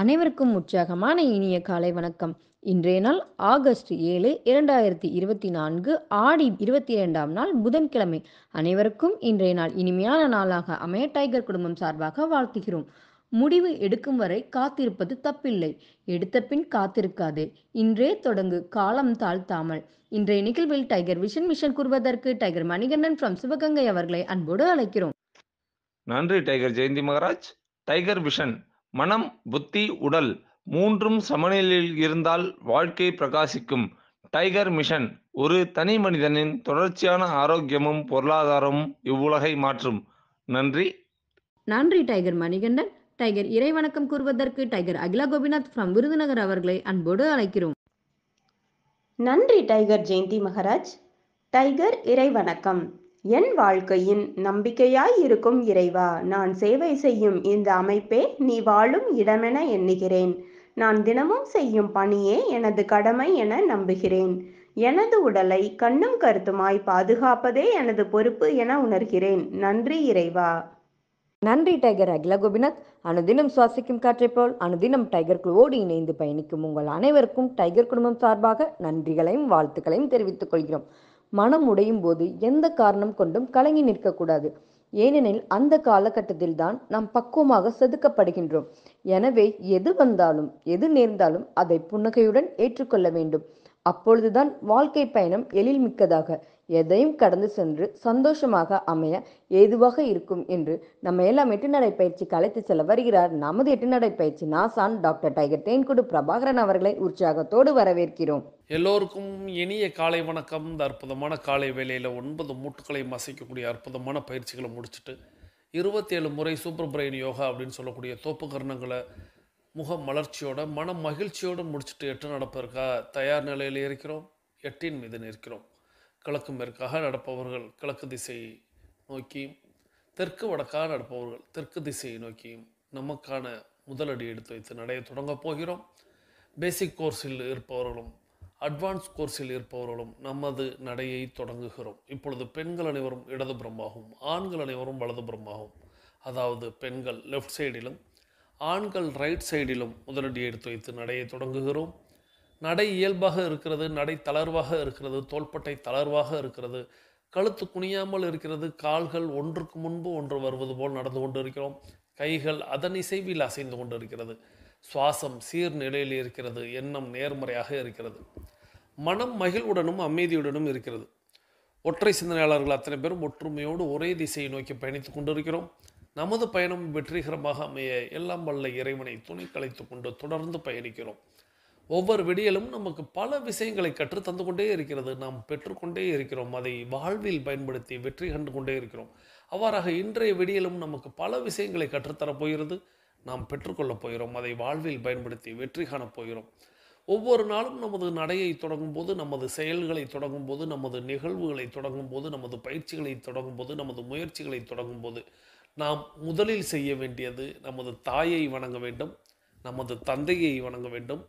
அனைவருக்கும் உற்சாகமான இனிய காலை வணக்கம் இன்றைய நாள் ஆகஸ்ட் ஏழு இரண்டாயிரத்தி இருபத்தி நான்கு ஆடி இருபத்தி இரண்டாம் நாள் புதன்கிழமை அனைவருக்கும் இன்றைய நாள் இனிமையான நாளாக அமைய டைகர் குடும்பம் சார்பாக வாழ்த்துகிறோம் முடிவு எடுக்கும் வரை காத்திருப்பது தப்பில்லை எடுத்த பின் காத்திருக்காதே இன்றே தொடங்கு காலம் தாழ்த்தாமல் இன்றைய நிகழ்வில் டைகர் விஷன் மிஷன் கூறுவதற்கு டைகர் மணிகண்டன் ஃப்ரம் சிவகங்கை அவர்களை அன்போடு அழைக்கிறோம் நன்றி tiger Jayanthi Maharaj tiger vision மனம் புத்தி உடல் மூன்றும் சமநிலையில் இருந்தால் வாழ்க்கை பிரகாசிக்கும் டைகர் மிஷன் ஒரு தனி மனிதனின் தொடர்ச்சியான ஆரோக்கியமும் பொருளாதாரமும் இவ்வுலகை மாற்றும் நன்றி நன்றி டைகர் மணிகண்டன் டைகர் இறை வணக்கம் கூறுவதற்கு டைகர் அகிலா கோபிநாத் ஃப்ரம் விருதுநகர் அவர்களை அன்போடு அழைக்கிறோம் நன்றி டைகர் ஜெயந்தி மகராஜ் டைகர் இறை வணக்கம் என் வாழ்க்கையின் நம்பிக்கையாய் இருக்கும் இறைவா நான் சேவை செய்யும் இந்த அமைப்பே நீ வாழும் இடமென எண்ணுகிறேன் நான் தினமும் செய்யும் பணியே எனது கடமை என நம்புகிறேன் எனது உடலை கண்ணும் கருத்துமாய் பாதுகாப்பதே எனது பொறுப்பு என உணர்கிறேன் நன்றி இறைவா நன்றி டைகர் அகில கோபிநாத் அனுதினம் சுவாசிக்கும் காற்றை போல் அனுதினம் டைகர் குழுவோடு இணைந்து பயணிக்கும் உங்கள் அனைவருக்கும் டைகர் குடும்பம் சார்பாக நன்றிகளையும் வாழ்த்துக்களையும் தெரிவித்துக் கொள்கிறோம் மனம் உடையும் போது எந்த காரணம் கொண்டும் கலங்கி நிற்கக்கூடாது ஏனெனில் அந்த காலகட்டத்தில் தான் நாம் பக்குவமாக செதுக்கப்படுகின்றோம் எனவே எது வந்தாலும் எது நேர்ந்தாலும் அதை புன்னகையுடன் ஏற்றுக்கொள்ள வேண்டும் அப்பொழுதுதான் வாழ்க்கை பயணம் எழில் மிக்கதாக எதையும் கடந்து சென்று சந்தோஷமாக அமைய ஏதுவாக இருக்கும் என்று நம்ம எல்லாம் எட்டுநடை பயிற்சிக்கு அழைத்து செல்ல வருகிறார் நமது எட்டுநடை பயிற்சி நாசான் டாக்டர் டைகர் தேன்குடு பிரபாகரன் அவர்களை உற்சாகத்தோடு வரவேற்கிறோம் எல்லோருக்கும் இனிய காலை வணக்கம் இந்த அற்புதமான காலை வேலையில் ஒன்பது மூட்டுக்களை மசைக்கக்கூடிய அற்புதமான பயிற்சிகளை முடிச்சுட்டு இருபத்தேழு முறை சூப்பர் பிரெயின் யோகா அப்படின்னு சொல்லக்கூடிய தோப்பு கர்ணங்களை முக மலர்ச்சியோட மன மகிழ்ச்சியோடு முடிச்சுட்டு எட்டு நடப்பதற்காக தயார் நிலையில் இருக்கிறோம் எட்டின் மீது நிற்கிறோம் கிழக்கு மேற்காக நடப்பவர்கள் கிழக்கு திசை நோக்கியும் தெற்கு வடக்காக நடப்பவர்கள் தெற்கு திசையை நோக்கியும் நமக்கான முதலடி எடுத்து வைத்து நடைய தொடங்கப் போகிறோம் பேசிக் கோர்ஸில் இருப்பவர்களும் அட்வான்ஸ் கோர்ஸில் இருப்பவர்களும் நமது நடையை தொடங்குகிறோம் இப்பொழுது பெண்கள் அனைவரும் இடதுபுறமாகவும் ஆண்கள் அனைவரும் வலதுபுறமாகவும் அதாவது பெண்கள் லெஃப்ட் சைடிலும் ஆண்கள் ரைட் சைடிலும் முதலடி எடுத்து வைத்து நடையை தொடங்குகிறோம் நடை இயல்பாக இருக்கிறது நடை தளர்வாக இருக்கிறது தோள்பட்டை தளர்வாக இருக்கிறது கழுத்து குனியாமல் இருக்கிறது கால்கள் ஒன்றுக்கு முன்பு ஒன்று வருவது போல் நடந்து கொண்டு இருக்கிறோம் கைகள் அதன் இசைவில் அசைந்து கொண்டு இருக்கிறது சுவாசம் சீர்நிலையில் இருக்கிறது எண்ணம் நேர்மறையாக இருக்கிறது மனம் மகிழ்வுடனும் அமைதியுடனும் இருக்கிறது ஒற்றை சிந்தனையாளர்கள் அத்தனை பேரும் ஒற்றுமையோடு ஒரே திசையை நோக்கி பயணித்து கொண்டிருக்கிறோம் நமது பயணம் வெற்றிகரமாக அமைய எல்லாம் வல்ல இறைவனை துணை கலைத்து கொண்டு தொடர்ந்து பயணிக்கிறோம் ஒவ்வொரு விடியலும் நமக்கு பல விஷயங்களை கற்று தந்து கொண்டே இருக்கிறது நாம் பெற்றுக்கொண்டே இருக்கிறோம் அதை வாழ்வில் பயன்படுத்தி வெற்றி கண்டு கொண்டே இருக்கிறோம் அவ்வாறாக இன்றைய விடியலும் நமக்கு பல விஷயங்களை கற்றுத்தரப்போகிறது நாம் பெற்றுக்கொள்ளப் போகிறோம் அதை வாழ்வில் பயன்படுத்தி வெற்றி காணப் போகிறோம் ஒவ்வொரு நாளும் நமது நடையை தொடங்கும் போது நமது செயல்களை தொடங்கும் போது நமது நிகழ்வுகளை தொடங்கும் போது நமது பயிற்சிகளை தொடங்கும் போது நமது முயற்சிகளை தொடங்கும் போது நாம் முதலில் செய்ய வேண்டியது நமது தாயை வணங்க வேண்டும் நமது தந்தையை வணங்க வேண்டும்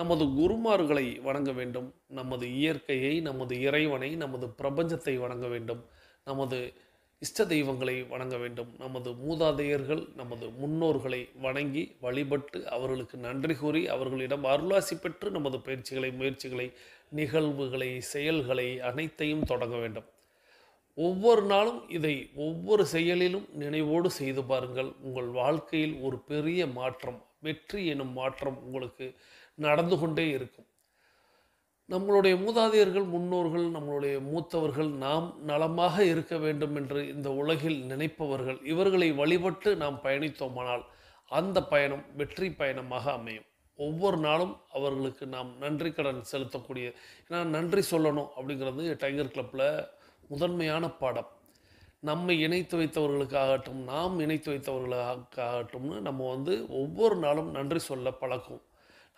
நமது குருமார்களை வணங்க வேண்டும் நமது இயற்கையை நமது இறைவனை நமது பிரபஞ்சத்தை வணங்க வேண்டும் நமது இஷ்ட தெய்வங்களை வணங்க வேண்டும் நமது மூதாதையர்கள் நமது முன்னோர்களை வணங்கி வழிபட்டு அவர்களுக்கு நன்றி கூறி அவர்களிடம் அருளாசி பெற்று நமது பயிற்சிகளை முயற்சிகளை நிகழ்வுகளை செயல்களை அனைத்தையும் தொடங்க வேண்டும் ஒவ்வொரு நாளும் இதை ஒவ்வொரு செயலிலும் நினைவோடு செய்து பாருங்கள் உங்கள் வாழ்க்கையில் ஒரு பெரிய மாற்றம் வெற்றி எனும் மாற்றம் உங்களுக்கு நடந்து கொண்டே இருக்கும் நம்மளுடைய மூதாதையர்கள் முன்னோர்கள் நம்மளுடைய மூத்தவர்கள் நாம் நலமாக இருக்க வேண்டும் என்று இந்த உலகில் நினைப்பவர்கள் இவர்களை வழிபட்டு நாம் பயணித்தோமானால் அந்த பயணம் வெற்றி பயணமாக அமையும் ஒவ்வொரு நாளும் அவர்களுக்கு நாம் நன்றி கடன் செலுத்தக்கூடிய ஏன்னா நன்றி சொல்லணும் அப்படிங்கிறது டைகர் கிளப்பில் முதன்மையான பாடம் நம்மை இணைத்து வைத்தவர்களுக்காகட்டும் நாம் இணைத்து வைத்தவர்களுக்காகட்டும்னு நம்ம வந்து ஒவ்வொரு நாளும் நன்றி சொல்ல பழக்கம்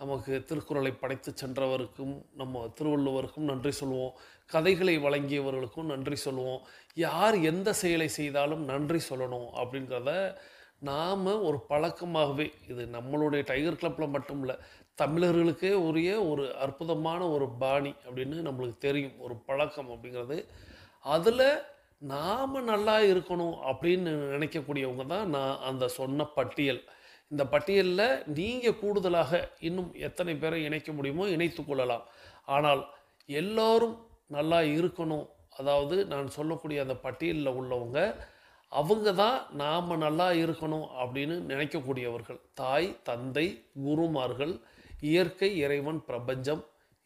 நமக்கு திருக்குறளை படைத்து சென்றவருக்கும் நம்ம திருவள்ளுவருக்கும் நன்றி சொல்லுவோம் கதைகளை வழங்கியவர்களுக்கும் நன்றி சொல்லுவோம் யார் எந்த செயலை செய்தாலும் நன்றி சொல்லணும் அப்படிங்கிறத நாம் ஒரு பழக்கமாகவே இது நம்மளுடைய டைகர் கிளப்பில் மட்டும் இல்லை தமிழர்களுக்கே உரிய ஒரு அற்புதமான ஒரு பாணி அப்படின்னு நம்மளுக்கு தெரியும் ஒரு பழக்கம் அப்படிங்கிறது அதில் நாம் நல்லா இருக்கணும் அப்படின்னு நினைக்கக்கூடியவங்க தான் நான் அந்த சொன்ன பட்டியல் இந்த பட்டியலில் நீங்கள் கூடுதலாக இன்னும் எத்தனை பேரை இணைக்க முடியுமோ இணைத்து கொள்ளலாம் ஆனால் எல்லோரும் நல்லா இருக்கணும் அதாவது நான் சொல்லக்கூடிய அந்த பட்டியலில் உள்ளவங்க அவங்க தான் நாம் நல்லா இருக்கணும் அப்படின்னு நினைக்கக்கூடியவர்கள் தாய் தந்தை குருமார்கள் இயற்கை இறைவன் பிரபஞ்சம்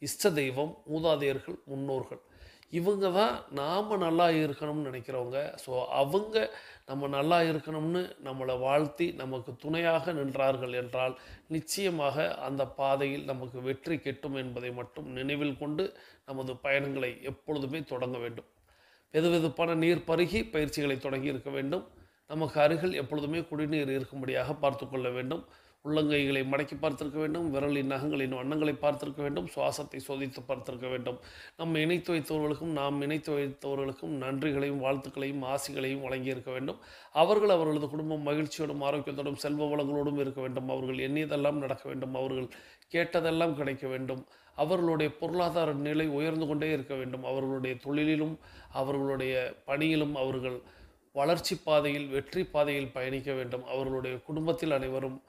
இஷ்ட தெய்வம் மூதாதையர்கள் முன்னோர்கள் இவங்க தான் நாம் நல்லா இருக்கணும்னு நினைக்கிறவங்க ஸோ அவங்க நம்ம நல்லா இருக்கணும்னு நம்மளை வாழ்த்தி நமக்கு துணையாக நின்றார்கள் என்றால் நிச்சயமாக அந்த பாதையில் நமக்கு வெற்றி கிட்டும் என்பதை மட்டும் நினைவில் கொண்டு நமது பயணங்களை எப்பொழுதுமே தொடங்க வேண்டும் வெதுவெதுப்பான நீர் பருகி பயிற்சிகளை தொடங்கி இருக்க வேண்டும் நமக்கு அருகில் எப்பொழுதுமே குடிநீர் இருக்கும்படியாக பார்த்து கொள்ள வேண்டும் உள்ளங்கைகளை மடக்கி பார்த்திருக்க வேண்டும் விரலின் நகங்களின் வண்ணங்களை பார்த்திருக்க வேண்டும் சுவாசத்தை சோதித்து பார்த்திருக்க வேண்டும் நம் இணைத்து வைத்தவர்களுக்கும் நாம் இணைத்து வைத்தவர்களுக்கும் நன்றிகளையும் வாழ்த்துக்களையும் ஆசைகளையும் வழங்கியிருக்க வேண்டும் அவர்கள் அவர்களது குடும்பம் மகிழ்ச்சியோடும் ஆரோக்கியத்தோடும் செல்வ வளங்களோடும் இருக்க வேண்டும் அவர்கள் எண்ணியதெல்லாம் நடக்க வேண்டும் அவர்கள் கேட்டதெல்லாம் கிடைக்க வேண்டும் அவர்களுடைய பொருளாதார நிலை உயர்ந்து கொண்டே இருக்க வேண்டும் அவர்களுடைய தொழிலிலும் அவர்களுடைய பணியிலும் அவர்கள் வளர்ச்சி பாதையில் வெற்றி பாதையில் பயணிக்க வேண்டும் அவர்களுடைய குடும்பத்தில் அனைவரும்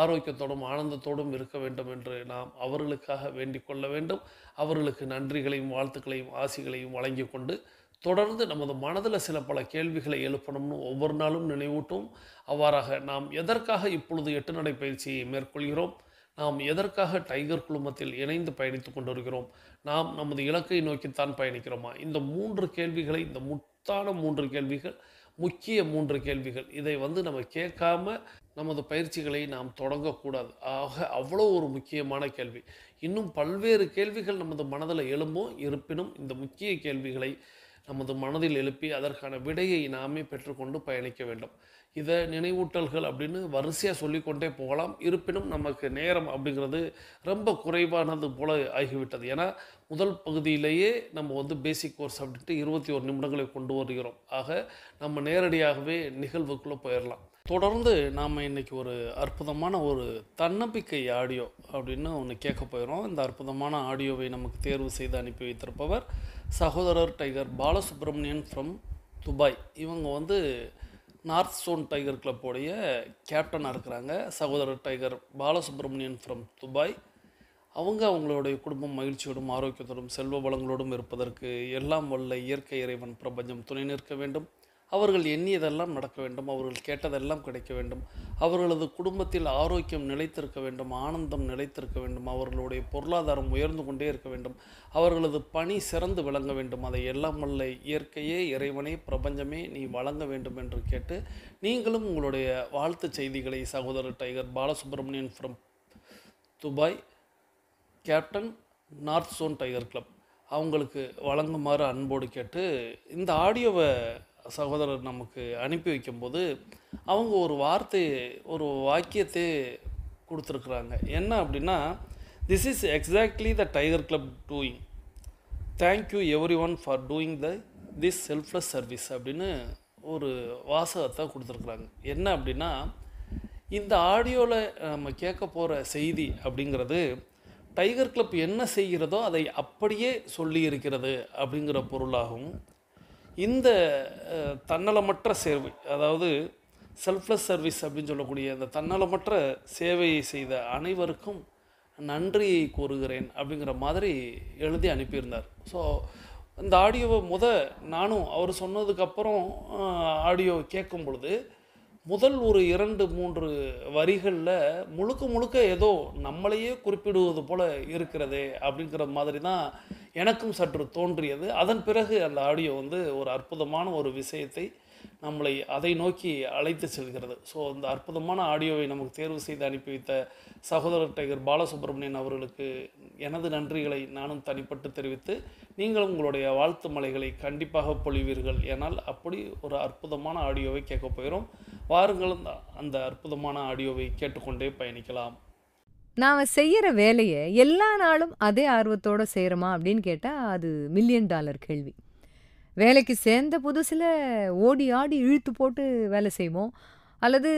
ஆரோக்கியத்தோடும் ஆனந்தத்தோடும் இருக்க வேண்டும் என்று நாம் அவர்களுக்காக வேண்டிக் கொள்ள வேண்டும் அவர்களுக்கு நன்றிகளையும் வாழ்த்துக்களையும் ஆசிகளையும் வழங்கி கொண்டு தொடர்ந்து நமது மனதில் சில பல கேள்விகளை எழுப்பணும்னு ஒவ்வொரு நாளும் நினைவூட்டும் அவ்வாறாக நாம் எதற்காக இப்பொழுது எட்டு நடை பயிற்சியை மேற்கொள்கிறோம் நாம் எதற்காக டைகர் குழுமத்தில் இணைந்து பயணித்து கொண்டிருக்கிறோம் நாம் நமது இலக்கை நோக்கித்தான் பயணிக்கிறோமா இந்த மூன்று கேள்விகளை இந்த முத்தான மூன்று கேள்விகள் முக்கிய மூன்று கேள்விகள் இதை வந்து நம்ம கேட்காம நமது பயிற்சிகளை நாம் தொடங்கக்கூடாது ஆக அவ்வளோ ஒரு முக்கியமான கேள்வி இன்னும் பல்வேறு கேள்விகள் நமது மனதில் எழும்பும் இருப்பினும் இந்த முக்கிய கேள்விகளை நமது மனதில் எழுப்பி அதற்கான விடையை நாமே பெற்றுக்கொண்டு பயணிக்க வேண்டும் இதை நினைவூட்டல்கள் அப்படின்னு வரிசையாக சொல்லிக்கொண்டே போகலாம் இருப்பினும் நமக்கு நேரம் அப்படிங்கிறது ரொம்ப குறைவானது போல ஆகிவிட்டது ஏன்னா முதல் பகுதியிலேயே நம்ம வந்து பேசிக் கோர்ஸ் அப்படின்ட்டு இருபத்தி ஒரு நிமிடங்களை கொண்டு வருகிறோம் ஆக நம்ம நேரடியாகவே நிகழ்வுக்குள்ளே போயிடலாம் தொடர்ந்து நாம் இன்றைக்கி ஒரு அற்புதமான ஒரு தன்னம்பிக்கை ஆடியோ அப்படின்னு ஒன்று கேட்க போயிடும் இந்த அற்புதமான ஆடியோவை நமக்கு தேர்வு செய்து அனுப்பி வைத்திருப்பவர் சகோதரர் டைகர் பாலசுப்ரமணியன் ஃப்ரம் துபாய் இவங்க வந்து நார்த் ஸ்டோன் டைகர் கிளப்போடைய கேப்டனாக இருக்கிறாங்க சகோதரர் டைகர் பாலசுப்ரமணியன் ஃப்ரம் துபாய் அவங்க அவங்களுடைய குடும்பம் மகிழ்ச்சியோடும் ஆரோக்கியத்தோடும் செல்வ வளங்களோடும் இருப்பதற்கு எல்லாம் வல்ல இயற்கை இறைவன் பிரபஞ்சம் துணை நிற்க வேண்டும் அவர்கள் எண்ணியதெல்லாம் நடக்க வேண்டும் அவர்கள் கேட்டதெல்லாம் கிடைக்க வேண்டும் அவர்களது குடும்பத்தில் ஆரோக்கியம் நிலைத்திருக்க வேண்டும் ஆனந்தம் நிலைத்திருக்க வேண்டும் அவர்களுடைய பொருளாதாரம் உயர்ந்து கொண்டே இருக்க வேண்டும் அவர்களது பணி சிறந்து விளங்க வேண்டும் அதை எல்லாம் அல்ல இயற்கையே இறைவனே பிரபஞ்சமே நீ வழங்க வேண்டும் என்று கேட்டு நீங்களும் உங்களுடைய வாழ்த்து செய்திகளை சகோதரர் tiger Balasubramanian from Dubai captain north zone tiger club அவங்களுக்கு வழங்குமாறு அன்போடு கேட்டு இந்த ஆடியோவை சகோதரர் நமக்கு அனுப்பி வைக்கும்போது அவங்க ஒரு வார்த்தை ஒரு வாக்கியத்தை கொடுத்துருக்குறாங்க என்ன அப்படின்னா this is exactly the tiger club doing thank you everyone for doing the this selfless service அப்படின்னு ஒரு வாசகத்தை கொடுத்துருக்குறாங்க என்ன அப்படின்னா இந்த ஆடியோவில் நம்ம கேட்க போகிற செய்தி அப்படிங்கிறது டைகர் கிளப் என்ன செய்கிறதோ அதை அப்படியே சொல்லி இருக்கிறது அப்படிங்கிற பொருளாகவும் இந்த தன்னலமற்ற சேவை அதாவது செல்ஃப்லெஸ் சர்வீஸ் அப்படின்னு சொல்லக்கூடிய அந்த தன்னலமற்ற சேவையை செய்த அனைவருக்கும் நன்றியை கூறுகிறேன் அப்படிங்கிற மாதிரி எழுதி அனுப்பியிருந்தார் ஸோ இந்த ஆடியோவை முத நானும் அவர் சொன்னதுக்கப்புறம் ஆடியோ கேட்கும் பொழுது முதல் ஒரு இரண்டு மூன்று வரிகளில் முழுக்க முழுக்க ஏதோ நம்மளையே குறிப்பிடுவது போல் இருக்கிறது அப்படிங்கிற மாதிரி தான் எனக்கும் சற்று தோன்றியது அதன் பிறகு அந்த ஆடியோ வந்து ஒரு அற்புதமான ஒரு விஷயத்தை நம்மளை அதை நோக்கி அழைத்து செல்கிறது ஸோ அந்த அற்புதமான ஆடியோவை நமக்கு தேர்வு செய்து அனுப்பி வைத்த சகோதரர் டைகர் பாலசுப்ரமணியன் அவர்களுக்கு எனது நன்றிகளை நானும் தனிப்பட்டு தெரிவித்து நீங்களும் உங்களுடைய வாழ்த்து மலைகளை கண்டிப்பாக பொழிவீர்கள் ஏனால் அப்படி ஒரு அற்புதமான ஆடியோவை கேட்க போயிடும் வாருங்கள் அந்த அற்புதமான ஆடியோவை கேட்டுக்கொண்டே பயணிக்கலாம் நாம் செய்கிற வேலையை எல்லா நாளும் அதே ஆர்வத்தோடு செய்கிறோமா அப்படின்னு கேட்டால் அது மில்லியன் டாலர் கேள்வி வேலைக்கு சேர்ந்த புதுசில் ஓடி ஆடி இழுத்து போட்டு வேலை செய்வோம் அல்லது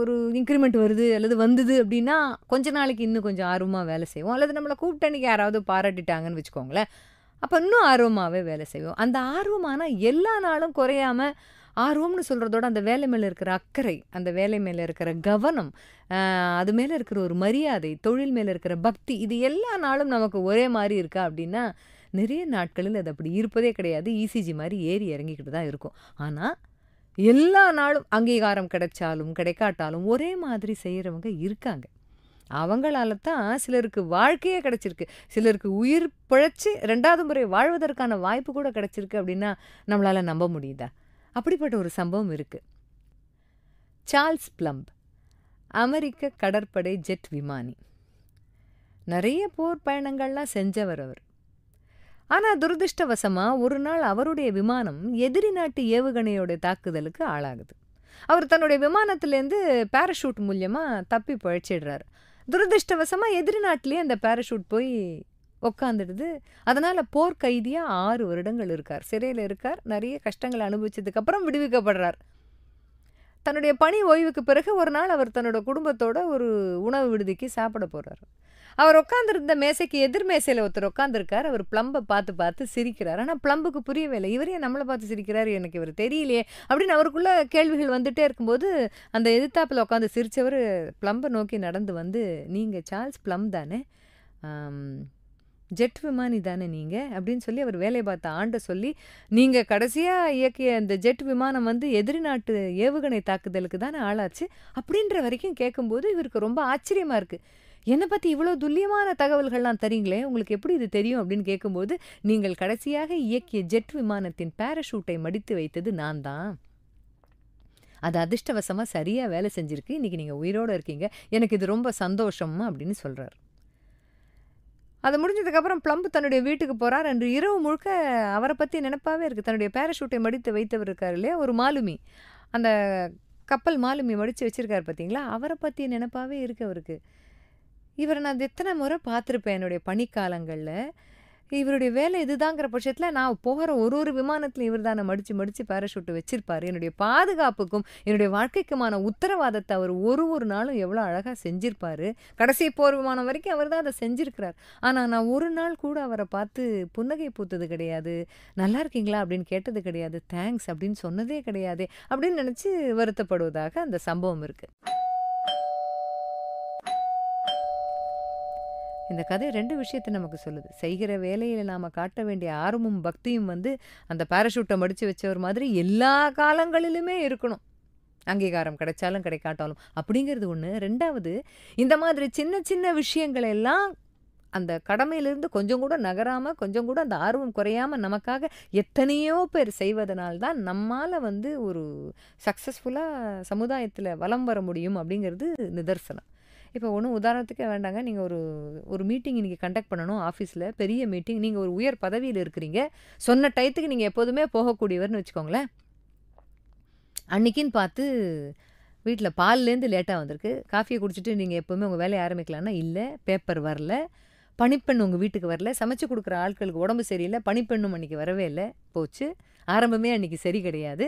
ஒரு இன்க்ரிமெண்ட் வருது அல்லது வந்தது அப்படின்னா கொஞ்ச நாளைக்கு இன்னும் கொஞ்சம் ஆர்வமாக வேலை செய்வோம் அல்லது நம்மளை கூப்பிட்டு அன்றைக்கி யாராவது பாராட்டிட்டாங்கன்னு வச்சுக்கோங்களேன் அப்போ இன்னும் ஆர்வமாகவே வேலை செய்வோம் அந்த ஆர்வமானால் எல்லா நாளும் குறையாமல் ஆர்வம்னு சொல்கிறதோட அந்த வேலை மேலே இருக்கிற அக்கறை அந்த வேலை மேலே இருக்கிற கவனம் அது மேலே இருக்கிற ஒரு மரியாதை தொழில் மேலே இருக்கிற பக்தி இது எல்லா நாளும் நமக்கு ஒரே மாதிரி இருக்கா அப்படின்னா நிறைய நாட்களில் அது அப்படி இருப்பதே கிடையாது இசிஜி e மாதிரி ஏறி இறங்கிக்கிட்டு தான் இருக்கும் ஆனால் எல்லா நாளும் அங்கீகாரம் கிடைச்சாலும் கிடைக்காட்டாலும் ஒரே மாதிரி செய்கிறவங்க இருக்காங்க அவங்களால தான் சிலருக்கு வாழ்க்கையே கிடச்சிருக்கு சிலருக்கு உயிர் பிழைச்சி ரெண்டாவது முறை வாழ்வதற்கான வாய்ப்பு கூட கிடச்சிருக்கு அப்படின்னா நம்மளால் நம்ப முடியுதா அப்படிப்பட்ட ஒரு சம்பவம் இருக்குது சார்ல்ஸ் பிளம்ப் அமெரிக்க கடற்படை ஜெட் விமானி நிறைய போர் பயணங்கள்லாம் செஞ்சவர் அவர் ஆனா துரதிருஷ்டவசமா ஒரு நாள் அவருடைய விமானம் எதிரி நாட்டு ஏவுகணையோட தாக்குதலுக்கு ஆளாகுது அவர் தன்னுடைய விமானத்திலேருந்து பேராஷூட் மூலியமா தப்பி பழிச்சிடுறாரு துரதிருஷ்டவசமா எதிரி நாட்டிலேயே அந்த பேராஷூட் போய் உக்காந்துடுது அதனால் போர்க்கைதியாக ஆறு வருடங்கள் இருக்கார் சிறையில் இருக்கார் நிறைய கஷ்டங்களை அனுபவித்ததுக்கப்புறம் விடுவிக்கப்படுறார் தன்னுடைய பணி ஓய்வுக்கு பிறகு ஒரு நாள் அவர் தன்னோட குடும்பத்தோட ஒரு உணவு விடுதிக்கு சாப்பிட போகிறார் அவர் உட்காந்துருந்த மேசைக்கு எதிர் மேசையில் ஒருத்தர் உட்காந்துருக்கார் அவர் பிளம்பை பார்த்து பார்த்து சிரிக்கிறார் ஆனால் பிளம்புக்கு புரியவே இல்லை இவரையும் நம்மளை பார்த்து சிரிக்கிறாரு எனக்கு இவர் தெரியலையே அப்படின்னு அவருக்குள்ளே கேள்விகள் வந்துகிட்டே இருக்கும்போது அந்த எதிர்த்தாப்பில் உட்காந்து சிரித்தவர் பிளம்பை நோக்கி நடந்து வந்து நீங்கள் சார்ல்ஸ் பிளம் தானே ஜெட் விமானி தானே நீங்கள் அப்படின்னு சொல்லி அவர் வேலை பார்த்த ஆண்டை சொல்லி நீங்கள் கடைசியாக இயக்கிய இந்த ஜெட் விமானம் வந்து எதிரி நாட்டு ஏவுகணை தாக்குதலுக்கு தானே ஆளாச்சு அப்படின்ற வரைக்கும் கேட்கும்போது இவருக்கு ரொம்ப ஆச்சரியமாக இருக்குது என்னை பற்றி இவ்வளோ துல்லியமான தகவல்கள்லாம் தரீங்களே உங்களுக்கு எப்படி இது தெரியும் அப்படின்னு கேட்கும்போது நீங்கள் கடைசியாக இயக்கிய ஜெட் விமானத்தின் பேரஷூட்டை மடித்து வைத்தது நான் தான் அது அதிர்ஷ்டவசமாக சரியாக வேலை செஞ்சுருக்கு இன்றைக்கி நீங்கள் உயிரோடு இருக்கீங்க எனக்கு இது ரொம்ப சந்தோஷம் அப்படின்னு சொல்கிறார் அது முடிஞ்சதுக்கப்புறம் ப்ளம்பு தன்னுடைய வீட்டுக்கு போகிறார் அன்று இரவு முழுக்க அவரை பற்றி நினப்பாகவே இருக்குது தன்னுடைய பேரஷூட்டை மடித்து வைத்தவர் இருக்கார் இல்லையா ஒரு மாலுமி அந்த கப்பல் மாலுமி மடித்து வச்சுருக்கார் பார்த்தீங்களா அவரை பற்றி நினப்பாகவே இருக்கு அவருக்கு இவரை நான் எத்தனை முறை பார்த்துருப்பேன் என்னுடைய பனிக்காலங்களில் இவருடைய வேலை இதுதாங்கிற பட்சத்தில் நான் போகிற ஒரு ஒரு விமானத்தில் இவர் தான் மடித்து மடித்து பேரஷூட்டு வச்சிருப்பார் என்னுடைய பாதுகாப்புக்கும் என்னுடைய வாழ்க்கைக்குமான உத்தரவாதத்தை அவர் ஒரு ஒரு நாளும் எவ்வளோ அழகாக செஞ்சிருப்பார் கடைசி போர் விமானம் வரைக்கும் அவர் தான் அதை செஞ்சுருக்கிறார் ஆனால் நான் ஒரு நாள் கூட அவரை பார்த்து புன்னகை பூத்தது கிடையாது நல்லா இருக்கீங்களா அப்படின்னு கேட்டது கிடையாது தேங்க்ஸ் அப்படின்னு சொன்னதே கிடையாது அப்படின்னு நினச்சி வருத்தப்படுவதாக அந்த சம்பவம் இருக்குது இந்த கதை ரெண்டு விஷயத்தை நமக்கு சொல்லுது செய்கிற வேலையில் நாம் காட்ட வேண்டிய ஆர்வமும் பக்தியும் வந்து அந்த பேராஷூட்டை மடித்து வச்சவர் மாதிரி எல்லா காலங்களிலுமே இருக்கணும் அங்கீகாரம் கிடைச்சாலும் கிடைக்காட்டாலும் அப்படிங்கிறது ஒன்று ரெண்டாவது இந்த மாதிரி சின்ன சின்ன விஷயங்களெல்லாம் அந்த கடமையிலிருந்து கொஞ்சம் கூட நகராமல் கொஞ்சம் கூட அந்த ஆர்வம் குறையாமல் நமக்காக எத்தனையோ பேர் செய்வதனால்தான் நம்மால் வந்து ஒரு சக்ஸஸ்ஃபுல்லாக சமுதாயத்தில் வலம் வர முடியும் அப்படிங்கிறது நிதர்சனம் இப்போ ஒன்றும் உதாரணத்துக்கு வேண்டாங்க நீங்கள் ஒரு ஒரு மீட்டிங் இன்றைக்கி கண்டக்ட் பண்ணணும் ஆஃபீஸில் பெரிய மீட்டிங் நீங்கள் ஒரு உயர் பதவியில் இருக்கிறீங்க சொன்ன டயத்துக்கு நீங்கள் எப்போதுமே போகக்கூடியவர்னு வச்சுக்கோங்களேன் அன்றைக்கின்னு பார்த்து வீட்டில் பால்லேருந்து லேட்டாக வந்திருக்கு காஃபியை குடிச்சிட்டு நீங்கள் எப்போவுமே உங்கள் வேலையை ஆரம்பிக்கலாம்னா இல்லை பேப்பர் வரல பனிப்பெண் உங்கள் வீட்டுக்கு வரல சமைச்சு கொடுக்குற ஆட்களுக்கு உடம்பு சரியில்லை பனிப்பெண்ணும் அன்றைக்கி வரவே இல்லை போச்சு ஆரம்பமே அன்றைக்கி சரி கிடையாது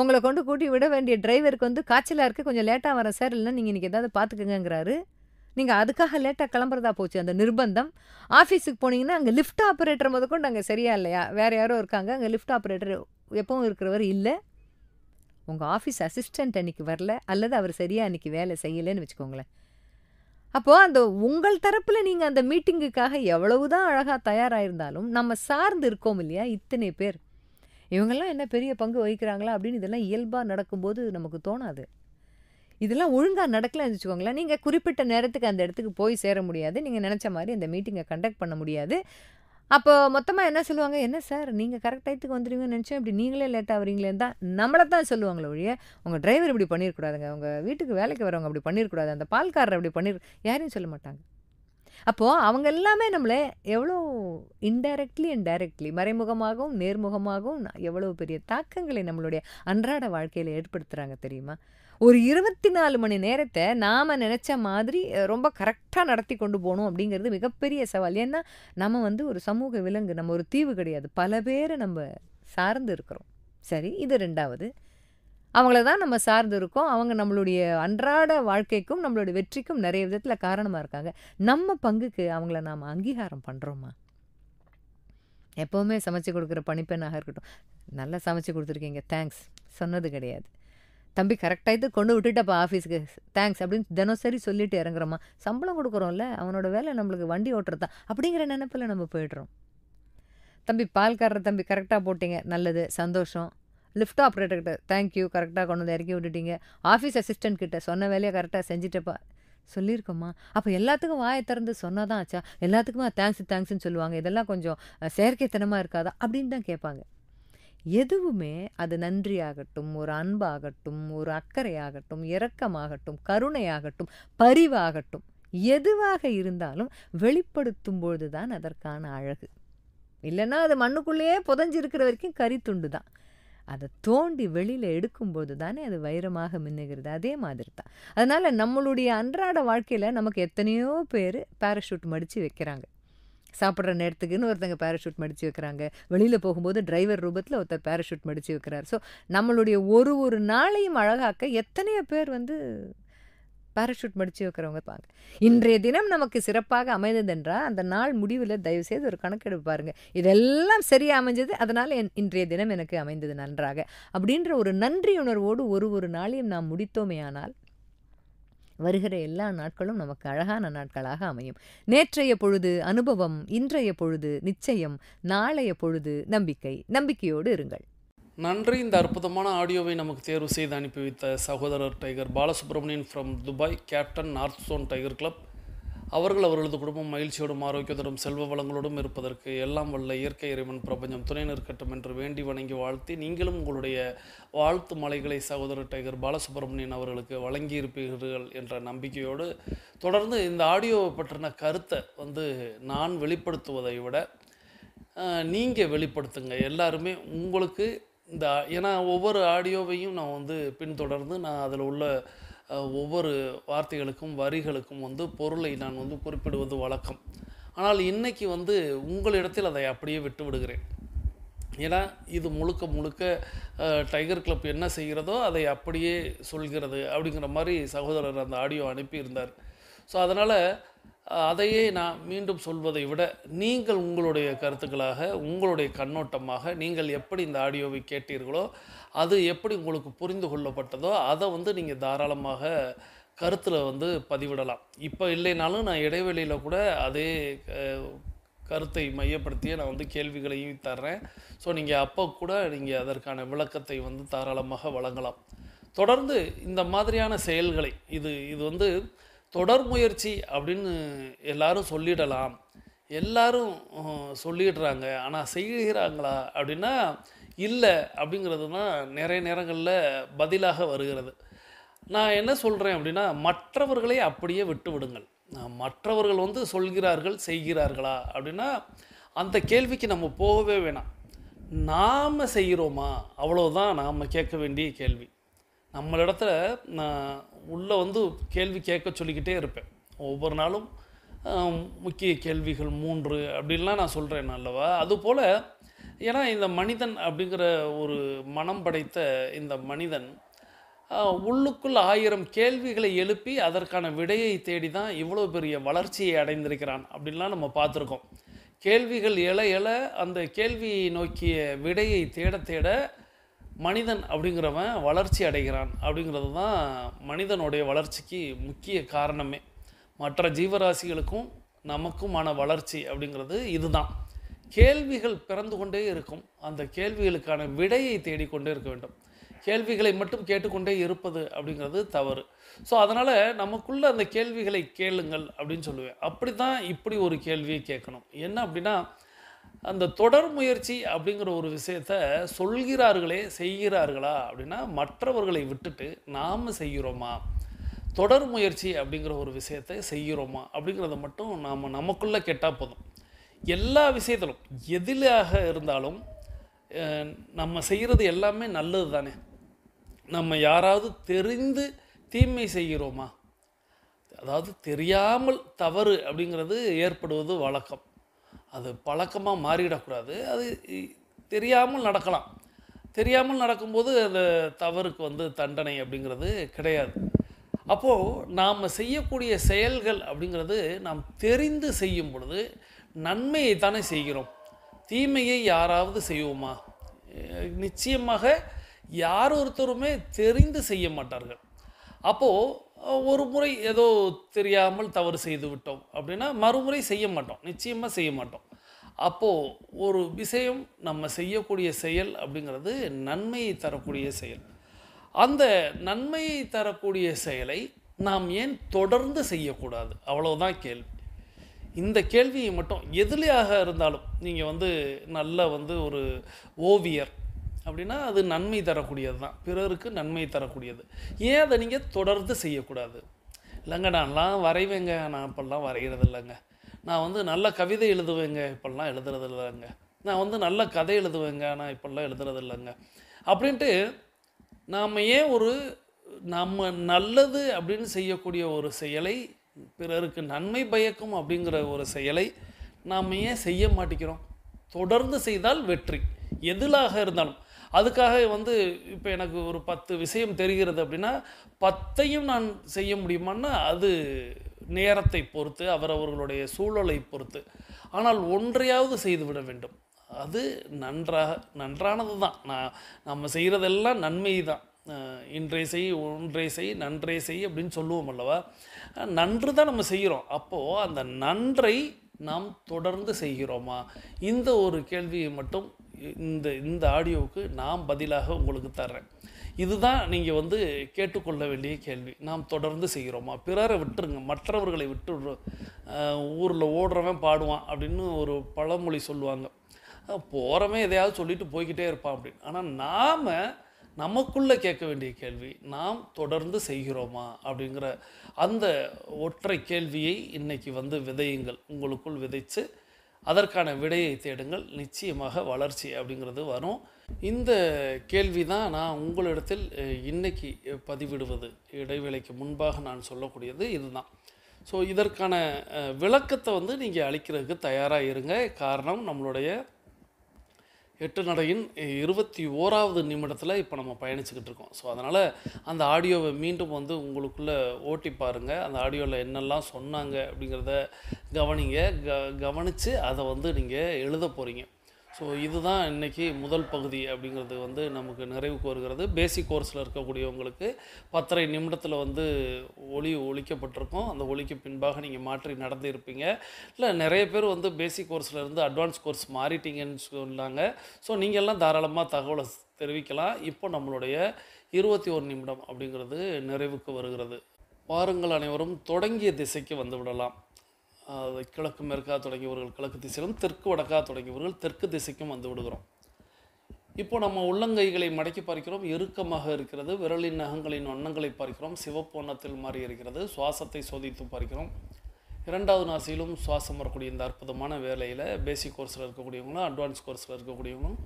உங்களை கொண்டு கூட்டி விட வேண்டிய டிரைவருக்கு வந்து காய்ச்சலாக இருக்குது கொஞ்சம் லேட்டாக வரேன் சார் இல்லைன்னா நீங்கள் இன்றைக்கி ஏதாவது பார்த்துக்கங்கிறாரு நீங்கள் அதுக்காக லேட்டாக கிளம்புறதா போச்சு அந்த நிர்பந்தம் ஆஃபீஸுக்கு போனீங்கன்னா அங்கே லிஃப்ட் ஆப்ரேட்டர் முத கொண்டு அங்கே சரியா இல்லையா வேறு யாரோ இருக்காங்க அங்கே லிஃப்ட் ஆப்ரேட்டர் எப்பவும் இருக்கிறவர் இல்லை உங்கள் ஆஃபீஸ் அசிஸ்டண்ட் அன்னைக்கு வரல அல்லது அவர் சரியாக அன்னைக்கு வேலை செய்யலைன்னு வச்சுக்கோங்களேன் அப்போது அந்த உங்கள் தரப்பில் நீங்கள் அந்த மீட்டிங்குக்காக எவ்வளவு தான் அழகாக தயாராக இருந்தாலும் நம்ம சார்ந்து இருக்கோம் இல்லையா இத்தனை பேர் இவங்கெல்லாம் என்ன பெரிய பங்கு வகிக்கிறாங்களா அப்படின்னு இதெல்லாம் இயல்பாக நடக்கும்போது நமக்கு தோணாது இதெல்லாம் ஒழுங்காக நடக்கலன்னு வச்சுக்கோங்களேன் நீங்கள் குறிப்பிட்ட நேரத்துக்கு அந்த இடத்துக்கு போய் சேர முடியாது நீங்கள் நினச்ச மாதிரி அந்த மீட்டிங்கை கண்டக்ட் பண்ண முடியாது அப்போ மொத்தமாக என்ன சொல்லுவாங்க என்ன சார் நீங்கள் கரெக்ட் டயத்துக்கு வந்துடுவீங்கன்னு நினச்சேன் இப்படி நீங்களே லேட்டாக வரீங்களேன்னு தான் நம்மளை தான் சொல்லுவாங்களே ஒழிய உங்கள் டிரைவர் இப்படி பண்ணிடக்கூடாதுங்க உங்கள் வீட்டுக்கு வேலைக்கு வரவங்க அப்படி பண்ணிடக்கூடாது அந்த பால்காரர் அப்படி பண்ணிரு யாரையும் சொல்ல மாட்டாங்க அப்போது அவங்க எல்லாமே நம்மளை எவ்வளோ இன்டைரக்ட்லி அண்ட் டைரக்ட்லி மறைமுகமாகவும் நேர்முகமாகவும் எவ்வளோ பெரிய தாக்கங்களை நம்மளுடைய அன்றாட வாழ்க்கையில் ஏற்படுத்துகிறாங்க தெரியுமா ஒரு இருபத்தி நாலு மணி நேரத்தை நாம் நினச்ச மாதிரி ரொம்ப கரெக்டாக நடத்தி கொண்டு போகணும் அப்படிங்கிறது மிகப்பெரிய சவால் ஏன்னா நம்ம வந்து ஒரு சமூக விலங்கு நம்ம ஒரு தீவு கிடையாது பல பேரை நம்ம சார்ந்து இருக்கிறோம் சரி இது ரெண்டாவது அவங்கள தான் நம்ம சார்ந்து இருக்கோம் அவங்க நம்மளுடைய அன்றாட வாழ்க்கைக்கும் நம்மளுடைய வெற்றிக்கும் நிறைய விதத்தில் காரணமாக இருக்காங்க நம்ம பங்குக்கு அவங்கள நாம் அங்கீகாரம் பண்ணுறோமா எப்போவுமே சமைச்சு கொடுக்குற பணிப்பெண்ணாக இருக்கட்டும் நல்லா சமைச்சு கொடுத்துருக்கீங்க தேங்க்ஸ் சொன்னது கிடையாது தம்பி கரெக்டாக இது கொண்டு விட்டுட்டப்பா ஆஃபீஸுக்கு தேங்க்ஸ் அப்படின்னு தினம் சரி சொல்லிட்டு இறங்குறோமா சம்பளம் கொடுக்குறோம்ல அவனோட வேலை நம்மளுக்கு வண்டி ஓட்டுறதா அப்படிங்கிற நினப்பில் நம்ம போய்டுறோம் தம்பி பால் காரர் தம்பி கரெக்டாக போட்டிங்க நல்லது சந்தோஷம் லிஃப்ட் ஆப்ரேட்டர்கிட்ட தேங்க்யூ கரெக்டாக கொண்டு வந்து இறக்கி விட்டுட்டீங்க ஆஃபீஸ் அசிஸ்டன்ட் கிட்ட சொன்ன வேலையை கரெக்டாக செஞ்சுட்டப்பா சொல்லியிருக்கோம்மா அப்போ எல்லாத்துக்கும் வாயை திறந்து சொன்னால் தான் ஆச்சா எல்லாத்துக்குமே தேங்க்ஸ் தேங்க்ஸ்னு சொல்லுவாங்க இதெல்லாம் கொஞ்சம் செயற்கைத்தனமாக இருக்காதா அப்படின்னு தான் கேட்பாங்க எதுவுமே அது நன்றியாகட்டும் ஒரு அன்பாகட்டும் ஒரு அக்கறையாகட்டும் இரக்கமாகட்டும் கருணையாகட்டும் பரிவாகட்டும் எதுவாக இருந்தாலும் வெளிப்படுத்தும் பொழுது தான் அதற்கான அழகு இல்லைன்னா அது மண்ணுக்குள்ளேயே புதஞ்சிருக்கிற வரைக்கும் துண்டு தான் அதை தோண்டி வெளியில் எடுக்கும்போது தானே அது வைரமாக மின்னுகிறது அதே மாதிரி தான் அதனால் நம்மளுடைய அன்றாட வாழ்க்கையில் நமக்கு எத்தனையோ பேர் பேராஷூட் மடித்து வைக்கிறாங்க சாப்பிட்ற நேரத்துக்குன்னு ஒருத்தங்க பேராஷூட் மடித்து வைக்கிறாங்க வெளியில் போகும்போது டிரைவர் ரூபத்தில் ஒருத்தர் பேராஷூட் மடித்து வைக்கிறார் ஸோ நம்மளுடைய ஒரு ஒரு நாளையும் அழகாக்க எத்தனையோ பேர் வந்து பேராஷூட் மடித்து வைக்கிறவங்க பாங்க இன்றைய தினம் நமக்கு சிறப்பாக அமைந்ததென்றால் அந்த நாள் முடிவில் தயவுசெய்து ஒரு கணக்கெடுப்பு பாருங்கள் இதெல்லாம் சரியாக அமைஞ்சது அதனால் என் இன்றைய தினம் எனக்கு அமைந்தது நன்றாக அப்படின்ற ஒரு நன்றி உணர்வோடு ஒரு ஒரு நாளையும் நாம் முடித்தோமே ஆனால் வருகிற எல்லா நாட்களும் நமக்கு அழகான நாட்களாக அமையும் நேற்றைய பொழுது அனுபவம் இன்றைய பொழுது நிச்சயம் நாளைய பொழுது நம்பிக்கை நம்பிக்கையோடு இருங்கள் நன்றி இந்த அற்புதமான ஆடியோவை நமக்கு தேர்வு செய்து அனுப்பி வைத்த சகோதரர் tiger Balasubramanian from Dubai captain north zone tiger club அவர்கள் அவர்களது குடும்பம் மகிழ்ச்சியோடும் ஆரோக்கியத்தோடும் செல்வ வளங்களோடும் இருப்பதற்கு எல்லாம் வல்ல இயற்கை இறைவன் பிரபஞ்சம் துணை நிற்கட்டும் என்று வேண்டி வணங்கி வாழ்த்தி நீங்களும் உங்களுடைய வாழ்த்து மலைகளை சகோதரர் டைகர் பாலசுப்ரமணியன் அவர்களுக்கு வழங்கியிருப்பீர்கள் என்ற நம்பிக்கையோடு தொடர்ந்து இந்த ஆடியோவை பற்றின கருத்தை வந்து நான் வெளிப்படுத்துவதை விட நீங்கள் வெளிப்படுத்துங்க எல்லாருமே உங்களுக்கு இந்த ஏன்னா ஒவ்வொரு ஆடியோவையும் நான் வந்து பின்தொடர்ந்து நான் அதில் உள்ள ஒவ்வொரு வார்த்தைகளுக்கும் வரிகளுக்கும் வந்து பொருளை நான் வந்து குறிப்பிடுவது வழக்கம் ஆனால் இன்றைக்கி வந்து உங்களிடத்தில் அதை அப்படியே விட்டு விடுகிறேன் ஏன்னா இது முழுக்க முழுக்க டைகர் கிளப் என்ன செய்கிறதோ அதை அப்படியே சொல்கிறது அப்படிங்கிற மாதிரி சகோதரர் அந்த ஆடியோ அனுப்பியிருந்தார் ஸோ அதனால் அதையே நான் மீண்டும் சொல்வதை விட நீங்கள் உங்களுடைய கருத்துக்களாக உங்களுடைய கண்ணோட்டமாக நீங்கள் எப்படி இந்த ஆடியோவை கேட்டீர்களோ அது எப்படி உங்களுக்கு புரிந்து கொள்ளப்பட்டதோ அதை வந்து நீங்கள் தாராளமாக கருத்தில் வந்து பதிவிடலாம் இப்போ இல்லைனாலும் நான் இடைவெளியில் கூட அதே கருத்தை மையப்படுத்தியே நான் வந்து கேள்விகளையும் தர்றேன் ஸோ நீங்கள் அப்போ கூட நீங்கள் அதற்கான விளக்கத்தை வந்து தாராளமாக வழங்கலாம் தொடர்ந்து இந்த மாதிரியான செயல்களை இது இது வந்து தொடர் முயற்சி அப்படின்னு எல்லாரும் சொல்லிடலாம் எல்லாரும் சொல்லிடுறாங்க ஆனால் செய்கிறாங்களா அப்படின்னா இல்லை அப்படிங்கிறது தான் நிறைய நேரங்களில் பதிலாக வருகிறது நான் என்ன சொல்கிறேன் அப்படின்னா மற்றவர்களை அப்படியே விட்டு விடுங்கள் மற்றவர்கள் வந்து சொல்கிறார்கள் செய்கிறார்களா அப்படின்னா அந்த கேள்விக்கு நம்ம போகவே வேணாம் நாம் செய்கிறோமா அவ்வளோதான் நாம் கேட்க வேண்டிய கேள்வி நம்மளிடத்துல உள்ளே வந்து கேள்வி கேட்க சொல்லிக்கிட்டே இருப்பேன் ஒவ்வொரு நாளும் முக்கிய கேள்விகள் மூன்று அப்படின்லாம் நான் சொல்கிறேன் அல்லவா அதுபோல் ஏன்னா இந்த மனிதன் அப்படிங்கிற ஒரு மனம் படைத்த இந்த மனிதன் உள்ளுக்குள் ஆயிரம் கேள்விகளை எழுப்பி அதற்கான விடையை தேடி தான் இவ்வளோ பெரிய வளர்ச்சியை அடைந்திருக்கிறான் அப்படின்லாம் நம்ம பார்த்துருக்கோம் கேள்விகள் எழ எழ அந்த கேள்வியை நோக்கிய விடையை தேட தேட மனிதன் அப்படிங்கிறவன் வளர்ச்சி அடைகிறான் அப்படிங்கிறது தான் மனிதனுடைய வளர்ச்சிக்கு முக்கிய காரணமே மற்ற ஜீவராசிகளுக்கும் நமக்குமான வளர்ச்சி அப்படிங்கிறது இதுதான் கேள்விகள் பிறந்து கொண்டே இருக்கும் அந்த கேள்விகளுக்கான விடையை தேடிக்கொண்டே இருக்க வேண்டும் கேள்விகளை மட்டும் கேட்டுக்கொண்டே இருப்பது அப்படிங்கிறது தவறு ஸோ அதனால் நமக்குள்ளே அந்த கேள்விகளை கேளுங்கள் அப்படின்னு சொல்லுவேன் அப்படி தான் இப்படி ஒரு கேள்வியை கேட்கணும் என்ன அப்படின்னா அந்த தொடர் முயற்சி அப்படிங்கிற ஒரு விஷயத்த சொல்கிறார்களே செய்கிறார்களா அப்படின்னா மற்றவர்களை விட்டுட்டு நாம் செய்கிறோமா தொடர் முயற்சி அப்படிங்கிற ஒரு விஷயத்தை செய்கிறோமா அப்படிங்கிறத மட்டும் நாம் நமக்குள்ளே கேட்டால் போதும் எல்லா விஷயத்திலும் எதிலாக இருந்தாலும் நம்ம செய்கிறது எல்லாமே நல்லது தானே நம்ம யாராவது தெரிந்து தீமை செய்கிறோமா அதாவது தெரியாமல் தவறு அப்படிங்கிறது ஏற்படுவது வழக்கம் அது பழக்கமாக மாறிடக்கூடாது அது தெரியாமல் நடக்கலாம் தெரியாமல் நடக்கும்போது அந்த தவறுக்கு வந்து தண்டனை அப்படிங்கிறது கிடையாது அப்போது நாம் செய்யக்கூடிய செயல்கள் அப்படிங்கிறது நாம் தெரிந்து செய்யும் பொழுது நன்மையை தானே செய்கிறோம் தீமையை யாராவது செய்வோமா நிச்சயமாக யார் ஒருத்தருமே தெரிந்து செய்ய மாட்டார்கள் அப்போது ஒரு முறை ஏதோ தெரியாமல் தவறு செய்து விட்டோம் அப்படின்னா மறுமுறை செய்ய மாட்டோம் நிச்சயமாக செய்ய மாட்டோம் அப்போது ஒரு விஷயம் நம்ம செய்யக்கூடிய செயல் அப்படிங்கிறது நன்மையை தரக்கூடிய செயல் அந்த நன்மையை தரக்கூடிய செயலை நாம் ஏன் தொடர்ந்து செய்யக்கூடாது அவ்வளோதான் கேள்வி இந்த கேள்வியை மட்டும் எதுலேயாக இருந்தாலும் நீங்கள் வந்து நல்ல வந்து ஒரு ஓவியர் அப்படின்னா அது நன்மை தரக்கூடியது தான் பிறருக்கு நன்மை தரக்கூடியது ஏன் அதை நீங்கள் தொடர்ந்து செய்யக்கூடாது இல்லைங்க நான்லாம் வரைவேங்க நான் இப்போல்லாம் வரைகிறது இல்லைங்க நான் வந்து நல்ல கவிதை எழுதுவேங்க இப்போல்லாம் எழுதுறது இல்லைங்க நான் வந்து நல்ல கதை எழுதுவேங்க ஆனால் இப்போல்லாம் எழுதுறது இல்லைங்க அப்படின்ட்டு நாம் ஏன் ஒரு நம்ம நல்லது அப்படின்னு செய்யக்கூடிய ஒரு செயலை பிறருக்கு நன்மை பயக்கும் அப்படிங்கிற ஒரு செயலை நாம் ஏன் செய்ய மாட்டேங்கிறோம் தொடர்ந்து செய்தால் வெற்றி எதிலாக இருந்தாலும் அதுக்காக வந்து இப்போ எனக்கு ஒரு பத்து விஷயம் தெரிகிறது அப்படின்னா பத்தையும் நான் செய்ய முடியுமான்னா அது நேரத்தை பொறுத்து அவரவர்களுடைய சூழலை பொறுத்து ஆனால் ஒன்றையாவது செய்துவிட வேண்டும் அது நன்றாக நன்றானது தான் நான் நம்ம செய்கிறதெல்லாம் நன்மை தான் இன்றை செய் ஒன்றை செய் நன்றே செய் அப்படின்னு சொல்லுவோம் அல்லவா நன்று தான் நம்ம செய்கிறோம் அப்போது அந்த நன்றை நாம் தொடர்ந்து செய்கிறோமா இந்த ஒரு கேள்வியை மட்டும் இந்த இந்த ஆடியோவுக்கு நான் பதிலாக உங்களுக்கு தர்றேன் இதுதான் நீங்கள் வந்து கேட்டுக்கொள்ள வேண்டிய கேள்வி நாம் தொடர்ந்து செய்கிறோமா பிறரை விட்டுருங்க மற்றவர்களை விட்டு ஊரில் ஓடுறவன் பாடுவான் அப்படின்னு ஒரு பழமொழி சொல்லுவாங்க போகிறவன் எதையாவது சொல்லிட்டு போய்கிட்டே இருப்பான் அப்படின்னு ஆனால் நாம் நமக்குள்ளே கேட்க வேண்டிய கேள்வி நாம் தொடர்ந்து செய்கிறோமா அப்படிங்கிற அந்த ஒற்றை கேள்வியை இன்றைக்கி வந்து விதையுங்கள் உங்களுக்குள் விதைத்து அதற்கான விடையை தேடுங்கள் நிச்சயமாக வளர்ச்சி அப்படிங்கிறது வரும் இந்த கேள்வி தான் நான் உங்களிடத்தில் இன்னைக்கு பதிவிடுவது இடைவேளைக்கு முன்பாக நான் சொல்லக்கூடியது இதுதான் ஸோ இதற்கான விளக்கத்தை வந்து நீங்கள் அளிக்கிறதுக்கு தயாராக இருங்க காரணம் நம்மளுடைய எட்டு நடையின் இருபத்தி ஓராவது நிமிடத்தில் இப்போ நம்ம பயணிச்சுக்கிட்டு இருக்கோம் ஸோ அதனால் அந்த ஆடியோவை மீண்டும் வந்து உங்களுக்குள்ளே ஓட்டி பாருங்கள் அந்த ஆடியோவில் என்னெல்லாம் சொன்னாங்க அப்படிங்கிறத கவனிங்க க கவனித்து அதை வந்து நீங்கள் எழுத போகிறீங்க ஸோ இதுதான் இன்றைக்கி முதல் பகுதி அப்படிங்கிறது வந்து நமக்கு நிறைவுக்கு வருகிறது பேசிக் கோர்ஸில் இருக்கக்கூடியவங்களுக்கு பத்தரை நிமிடத்தில் வந்து ஒளி ஒழிக்கப்பட்டிருக்கும் அந்த ஒளிக்கு பின்பாக நீங்கள் மாற்றி நடந்து இருப்பீங்க இல்லை நிறைய பேர் வந்து பேசிக் கோர்ஸில் இருந்து அட்வான்ஸ் கோர்ஸ் மாறிட்டீங்கன்னு சொன்னாங்க ஸோ நீங்கள்லாம் தாராளமாக தகவலை தெரிவிக்கலாம் இப்போ நம்மளுடைய இருபத்தி ஒரு நிமிடம் அப்படிங்கிறது நிறைவுக்கு வருகிறது வாருங்கள் அனைவரும் தொடங்கிய திசைக்கு வந்து விடலாம் கிழக்கு மேற்காக தொடங்கியவர்கள் கிழக்கு திசையிலும் தெற்கு வடக்காக தொடங்கியவர்கள் தெற்கு திசைக்கும் வந்து விடுகிறோம் இப்போ நம்ம உள்ளங்கைகளை மடக்கி பார்க்கிறோம் இறுக்கமாக இருக்கிறது விரலின் நகங்களின் வண்ணங்களை பார்க்கிறோம் சிவப்பு வண்ணத்தில் மாறி இருக்கிறது சுவாசத்தை சோதித்து பார்க்கிறோம் இரண்டாவது நாசியிலும் சுவாசம் வரக்கூடிய இந்த அற்புதமான வேலையில் பேசிக் கோர்ஸில் இருக்கக்கூடியவங்களும் அட்வான்ஸ் கோர்ஸில் இருக்கக்கூடியவங்களும்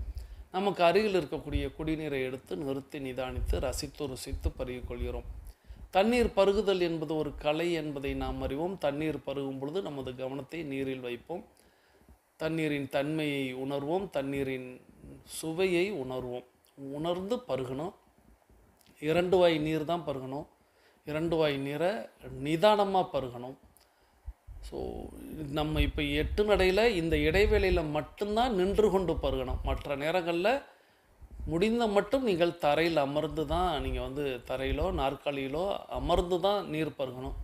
நமக்கு அருகில் இருக்கக்கூடிய குடிநீரை எடுத்து நிறுத்தி நிதானித்து ரசித்து ருசித்து பருகிக்கொள்கிறோம் கொள்கிறோம் தண்ணீர் பருகுதல் என்பது ஒரு கலை என்பதை நாம் அறிவோம் தண்ணீர் பருகும் பொழுது நமது கவனத்தை நீரில் வைப்போம் தண்ணீரின் தன்மையை உணர்வோம் தண்ணீரின் சுவையை உணர்வோம் உணர்ந்து பருகணும் இரண்டு வாய் நீர் தான் பருகணும் இரண்டு வாய் நீரை நிதானமாக பருகணும் ஸோ நம்ம இப்போ எட்டு நடையில் இந்த இடைவேளையில் மட்டும்தான் நின்று கொண்டு பருகணும் மற்ற நேரங்களில் முடிந்த மட்டும் நீங்கள் தரையில் அமர்ந்து தான் நீங்கள் வந்து தரையிலோ நாற்காலியிலோ அமர்ந்து தான் நீர் பருகணும்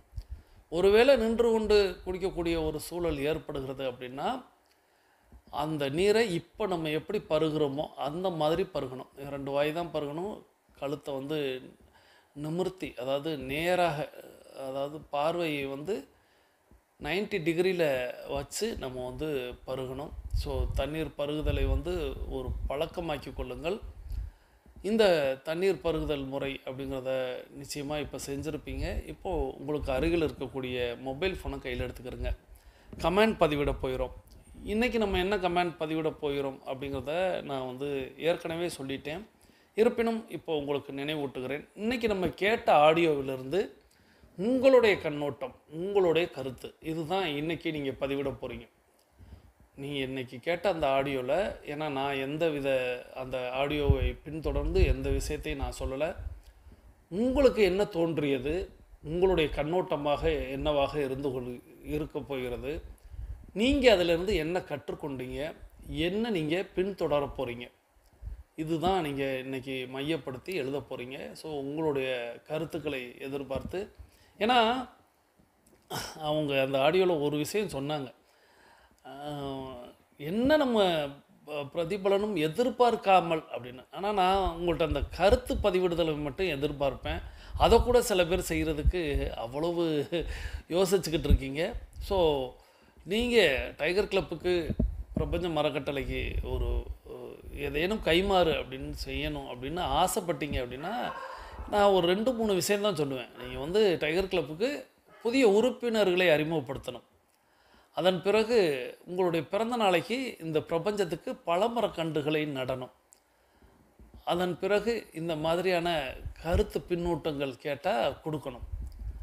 ஒருவேளை நின்று கொண்டு குடிக்கக்கூடிய ஒரு சூழல் ஏற்படுகிறது அப்படின்னா அந்த நீரை இப்போ நம்ம எப்படி பருகிறோமோ அந்த மாதிரி பருகணும் ரெண்டு வாய் தான் பருகணும் கழுத்தை வந்து நிமிர்த்தி அதாவது நேராக அதாவது பார்வையை வந்து நைன்ட்டி டிகிரியில் வச்சு நம்ம வந்து பருகணும் ஸோ தண்ணீர் பருகுதலை வந்து ஒரு பழக்கமாக்கி கொள்ளுங்கள் இந்த தண்ணீர் பருகுதல் முறை அப்படிங்கிறத நிச்சயமாக இப்போ செஞ்சுருப்பீங்க இப்போது உங்களுக்கு அருகில் இருக்கக்கூடிய மொபைல் ஃபோனை கையில் எடுத்துக்கிறோங்க கமெண்ட் பதிவிட போயிடும் இன்றைக்கி நம்ம என்ன கமெண்ட் பதிவிட போயிடும் அப்படிங்கிறத நான் வந்து ஏற்கனவே சொல்லிட்டேன் இருப்பினும் இப்போ உங்களுக்கு நினைவூட்டுகிறேன் இன்றைக்கி நம்ம கேட்ட ஆடியோவிலிருந்து உங்களுடைய கண்ணோட்டம் உங்களுடைய கருத்து இதுதான் இன்றைக்கி நீங்கள் பதிவிட போகிறீங்க நீங்கள் இன்றைக்கி கேட்ட அந்த ஆடியோவில் ஏன்னா நான் எந்த வித அந்த ஆடியோவை பின்தொடர்ந்து எந்த விஷயத்தையும் நான் சொல்லலை உங்களுக்கு என்ன தோன்றியது உங்களுடைய கண்ணோட்டமாக என்னவாக இருந்து கொள் இருக்க போகிறது நீங்கள் அதிலிருந்து என்ன கற்றுக்கொண்டீங்க என்ன நீங்கள் பின்தொடர போகிறீங்க இதுதான் நீங்கள் இன்றைக்கி மையப்படுத்தி எழுத போகிறீங்க ஸோ உங்களுடைய கருத்துக்களை எதிர்பார்த்து ஏன்னா அவங்க அந்த ஆடியோவில் ஒரு விஷயம் சொன்னாங்க என்ன நம்ம பிரதிபலனும் எதிர்பார்க்காமல் அப்படின்னு ஆனால் நான் உங்கள்கிட்ட அந்த கருத்து பதிவிடுதலை மட்டும் எதிர்பார்ப்பேன் அதை கூட சில பேர் செய்கிறதுக்கு அவ்வளவு யோசிச்சுக்கிட்டு இருக்கீங்க ஸோ நீங்கள் டைகர் கிளப்புக்கு பிரபஞ்ச மரக்கட்டளைக்கு ஒரு ஏதேனும் கைமாறு அப்படின்னு செய்யணும் அப்படின்னு ஆசைப்பட்டீங்க அப்படின்னா நான் ஒரு ரெண்டு மூணு விஷயந்தான் சொல்லுவேன் நீங்கள் வந்து டைகர் கிளப்புக்கு புதிய உறுப்பினர்களை அறிமுகப்படுத்தணும் அதன் பிறகு உங்களுடைய பிறந்த நாளைக்கு இந்த பிரபஞ்சத்துக்கு பலமரக்கன்றுகளை நடணும் அதன் பிறகு இந்த மாதிரியான கருத்து பின்னூட்டங்கள் கேட்டால் கொடுக்கணும்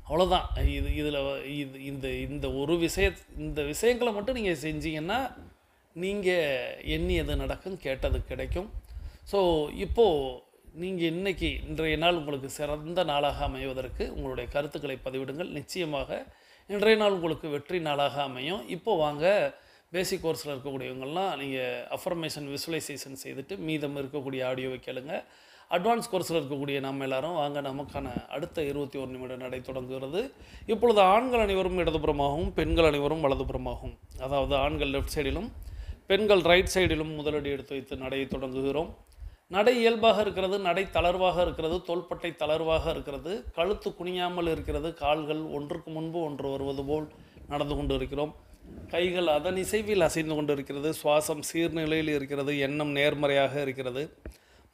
அவ்வளோதான் இது இதில் இது இந்த இந்த ஒரு விஷய இந்த விஷயங்களை மட்டும் நீங்கள் செஞ்சீங்கன்னா நீங்கள் எண்ணி எது நடக்கும் கேட்டது கிடைக்கும் ஸோ இப்போது நீங்கள் இன்றைக்கி இன்றைய நாள் உங்களுக்கு சிறந்த நாளாக அமைவதற்கு உங்களுடைய கருத்துக்களை பதிவிடுங்கள் நிச்சயமாக இன்றைய நாள் உங்களுக்கு வெற்றி நாளாக அமையும் இப்போது வாங்க பேசிக் கோர்ஸில் இருக்கக்கூடியவங்கள்லாம் நீங்கள் அஃபர்மேஷன் விசுவலைசேஷன் செய்துட்டு மீதம் இருக்கக்கூடிய ஆடியோவை கேளுங்க அட்வான்ஸ் கோர்ஸில் இருக்கக்கூடிய நம்ம எல்லாரும் வாங்க நமக்கான அடுத்த இருபத்தி ஒரு நிமிட நடை தொடங்குகிறது இப்பொழுது ஆண்கள் அனைவரும் இடதுபுறமாகவும் பெண்கள் அனைவரும் வலதுபுறமாகவும் அதாவது ஆண்கள் லெஃப்ட் சைடிலும் பெண்கள் ரைட் சைடிலும் முதலடி எடுத்து வைத்து நடையை தொடங்குகிறோம் நடை இயல்பாக இருக்கிறது நடை தளர்வாக இருக்கிறது தோள்பட்டை தளர்வாக இருக்கிறது கழுத்து குனியாமல் இருக்கிறது கால்கள் ஒன்றுக்கு முன்பு ஒன்று வருவது போல் நடந்து கொண்டு இருக்கிறோம் கைகள் அதன் இசைவில் அசைந்து கொண்டு இருக்கிறது சுவாசம் சீர்நிலையில் இருக்கிறது எண்ணம் நேர்மறையாக இருக்கிறது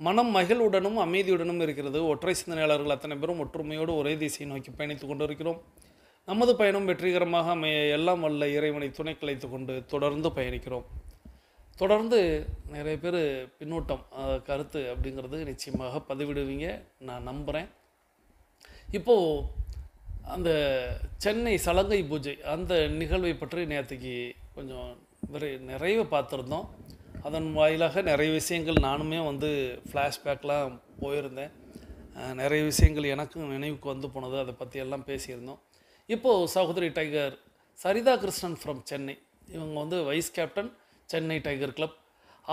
மனம் மகிழ்வுடனும் அமைதியுடனும் இருக்கிறது ஒற்றை சிந்தனையாளர்கள் அத்தனை பேரும் ஒற்றுமையோடு ஒரே திசையை நோக்கி பயணித்து கொண்டிருக்கிறோம் நமது பயணம் வெற்றிகரமாக அமைய எல்லாம் வல்ல இறைவனை துணை கலைத்து கொண்டு தொடர்ந்து பயணிக்கிறோம் தொடர்ந்து நிறைய பேர் பின்னூட்டம் கருத்து அப்படிங்கிறது நிச்சயமாக பதிவிடுவீங்க நான் நம்புகிறேன் இப்போது அந்த சென்னை சலங்கை பூஜை அந்த நிகழ்வை பற்றி நேற்றுக்கு கொஞ்சம் விரை நிறைவு பார்த்துருந்தோம் அதன் வாயிலாக நிறைய விஷயங்கள் நானுமே வந்து ஃப்ளாஷ்பேக்லாம் போயிருந்தேன் நிறைய விஷயங்கள் எனக்கும் நினைவுக்கு வந்து போனது அதை பற்றி எல்லாம் பேசியிருந்தோம் இப்போது சகோதரி டைகர் சரிதா கிருஷ்ணன் ஃப்ரம் சென்னை இவங்க வந்து vice captain Chennai tiger club